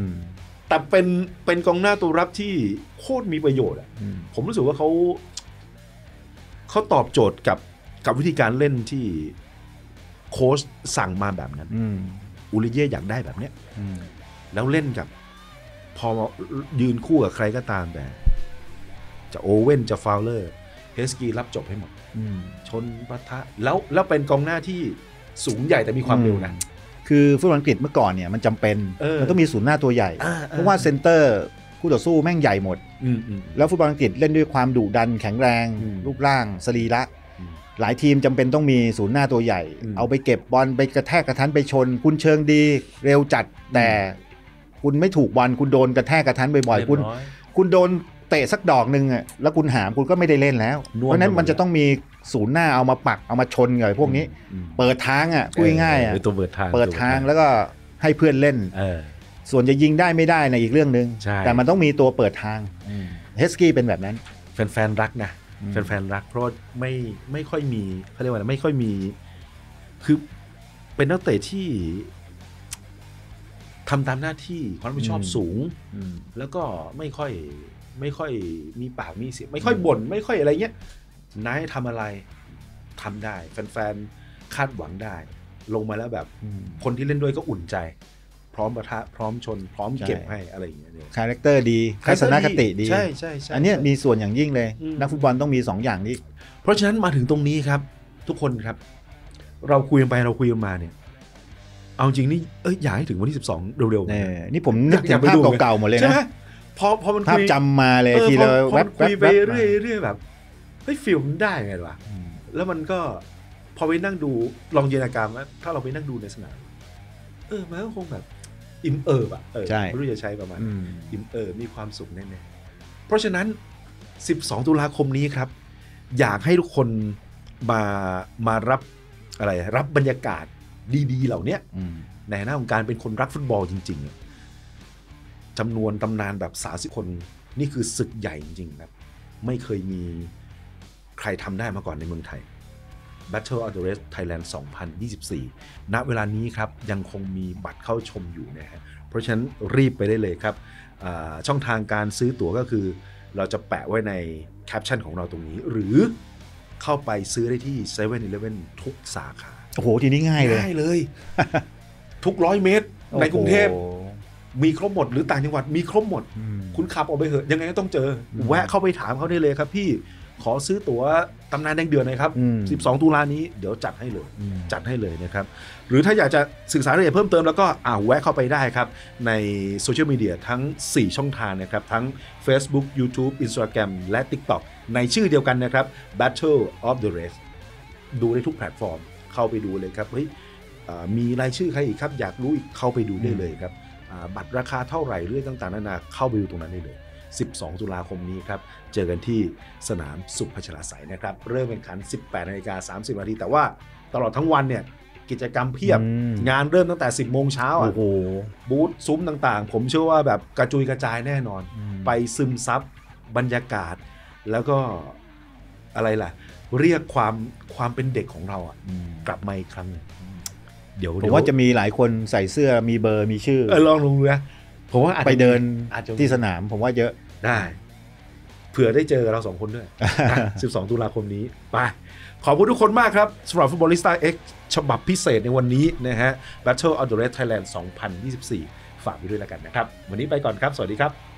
แต่เป็นเป็นกองหน้าตัวรับที่โคตรมีประโยชน์อ่ะผมรู้สึกว่าเขาเขาตอบโจทย์กับ กับวิธีการเล่นที่โค้ชสั่งมาแบบนั้นอูลิเย่อยากได้แบบเนี้ยแล้วเล่นกับพอยืนคู่กับใครก็ตามแต่จะโอเว่นจะฟาวเลอร์เฮสกีรับจบให้หมดชนปะทะแล้วแล้วเป็นกองหน้าที่สูงใหญ่แต่มีความเร็วนะคือฟุตบอลอังกฤษเมื่อก่อนเนี่ยมันจำเป็นมันต้องมีศูนย์หน้าตัวใหญ่ เพราะว่าเซนเตอร์ คู่ต่อสู้แม่งใหญ่หมดแล้วฟุตบอลอังกฤษเล่นด้วยความดุดันแข็งแรงรูปร่างสรีระหลายทีมจำเป็นต้องมีศูนย์หน้าตัวใหญ่ เอาไปเก็บบอลไปกระแทกกระทันไปชน คุณเชิงดี เร็วจัดแต่ คุณไม่ถูกบอลคุณโดนกระแทกกระทันบ่อยๆ คุณคุณโดนเตะสักดอกหนึ่งอ่ะแล้วคุณหามคุณก็ไม่ได้เล่นแล้ว เพราะนั้นมันจะต้องมีศูนย์หน้าเอามาปักเอามาชนกับพวกนี้ เปิดทางอ่ะพูดง่ายอ่ะตัวเปิดทางเปิดทางแล้วก็ให้เพื่อนเล่นส่วนจะยิงได้ไม่ได้นะอีกเรื่องหนึ่งแต่มันต้องมีตัวเปิดทางเฮสกี้เป็นแบบนั้นแฟนๆรักนะแฟนๆรักเพราะไม่ไม่ค่อยมีเขาเรียกว่าไม่ค่อยมี คือ เป็นนักเตะที่ทำตามหน้าที่ความรับผิดชอบสูงแล้วก็ไม่ค่อยไม่ค่อยมีปากมีเสียงไม่ค่อยบ่นไม่ค่อยอะไรเงี้ยนายทำอะไรทำได้ แฟนๆคาดหวังได้ ลงมาแล้วแบบคนที่เล่นด้วยก็อุ่นใจ พร้อมประทะพร้อมชน พร้อมเก็บให้อะไรอย่างเงี้ยคาแรคเตอร์ดีทัศนคติดีใช่ใช่ใช่อันนี้มีส่วนอย่างยิ่งเลย นักฟุตบอลต้องมี 2 อย่างนี้ เพราะฉะนั้นมาถึงตรงนี้ครับ ทุกคนครับ เราคุยกันไปเราคุยกันมาเนี่ยเอาจริงนี่เอ้ยอยากให้ถึงวันที่ 12เร็วๆนี่ผมนึกถึงภาพเก่าๆหมดเลยนะพอ พอมันคุยจำมาเลยทีละแวบคุยไปเรื่อยเรื่อยแบบเฮ้ย ฟิลมันได้ไงวะ แล้วมันก็พอไปนั่งดูลองเยนาการว่าถ้าเราไปนั่งดูในสนามเออมันก็คงแบบ อิ่มเอิบอ่ะใชไม่รู้จะใช้ประมาณ อิ่มเอิบมีความสุขแน่ ๆ เพราะฉะนั้น 12 ตุลาคมนี้ครับ อยากให้ทุกคนมามารับอะไรรับบรรยากาศดี ๆ เหล่านี้ในหน้าของการเป็นคนรักฟุตบอลจริง ๆจำนวนตำนานแบบสาสิคนนี่คือศึกใหญ่จริงๆครับไม่เคยมีใครทำได้มาก่อนในเมืองไทย Battle of the Rest Thailand 2024ณเวลานี้ครับ ยังคงมีบัตรเข้าชมอยู่นะฮะเพราะฉะนั้น รีบไปได้เลยครับ ช่องทางการซื้อตั๋วก็คือ เราจะแปะไว้ในแคปชั่นของเราตรงนี้ หรือเข้าไปซื้อได้ที่7 e เ e ่ e อทุกสาขาโอ้โหทีนี้ง่ายเลยง่ายเลย ทุกร้อยเมตรในกรุงเทพมีครบหมดหรือต่างจังหวัดมีครบหมด คุณขับออกไปเถอะยังไงก็ต้องเจอแวะเข้าไปถามเขาได้เลยครับพี่ขอซื้อตั๋วตำนานแดงเดือนนะครับ 12 ตุลานี้เดี๋ยวจัดให้เลย จัดให้เลยนะครับ หรือถ้าอยากจะศึกษารายละเอียดเพิ่มเติมแล้วก็อ่าแวะเข้าไปได้ครับ ในโซเชียลมีเดียทั้ง 4 ช่องทางนะครับ ทั้ง Facebook YouTube Instagram และ TikTok ในชื่อเดียวกันนะครับ Battle of the Race ดูได้ทุกแพลตฟอร์ม เข้าไปดูเลยครับเฮ้ยมีรายชื่อใครอีกครับ อยากรู้อีกเข้าไปดูได้เลยครับบัตรราคาเท่าไหร่ เรื่องต่าง ๆ นานาเข้าไปดูตรงนั้นได้เลย 12ตุลาคมนี้ครับ เจอกันที่สนามสุพัชลาสายนะครับ เริ่มแข่งขัน 18นาฬิกา30นาทีแต่ว่าตลอดทั้งวันเนี่ย กิจกรรมเพียบ งานเริ่มตั้งแต่ 10 โมงเช้าอ่ะบูธซุ้มต่างๆ ผมเชื่อว่าแบบกระจุยกระจายแน่นอน ไปซึมซับบรรยากาศ แล้วก็อะไรล่ะเรียกความความเป็นเด็กของเราอ่ะกลับมาอีกครั้งนึงเดี๋ยวผมว่าจะมีหลายคนใส่เสื้อมีเบอร์มีชื่อเออลองลงเูนะผมว่าไปเดินที่สนาม ผมว่าเยอะได้ เผื่อได้เจอเราสองคนด้วย 12 ตุลาคมนี้ ไป ขอบคุณทุกคนมากครับสำหรับฟุตบอลลิสต้า X ฉบับพิเศษในวันนี้ นะฮะ Battle of the Red Thailand 2024ฝากไว้ด้วยแล้วกันนะครับ วันนี้ไปก่อนครับ สวัสดีครับ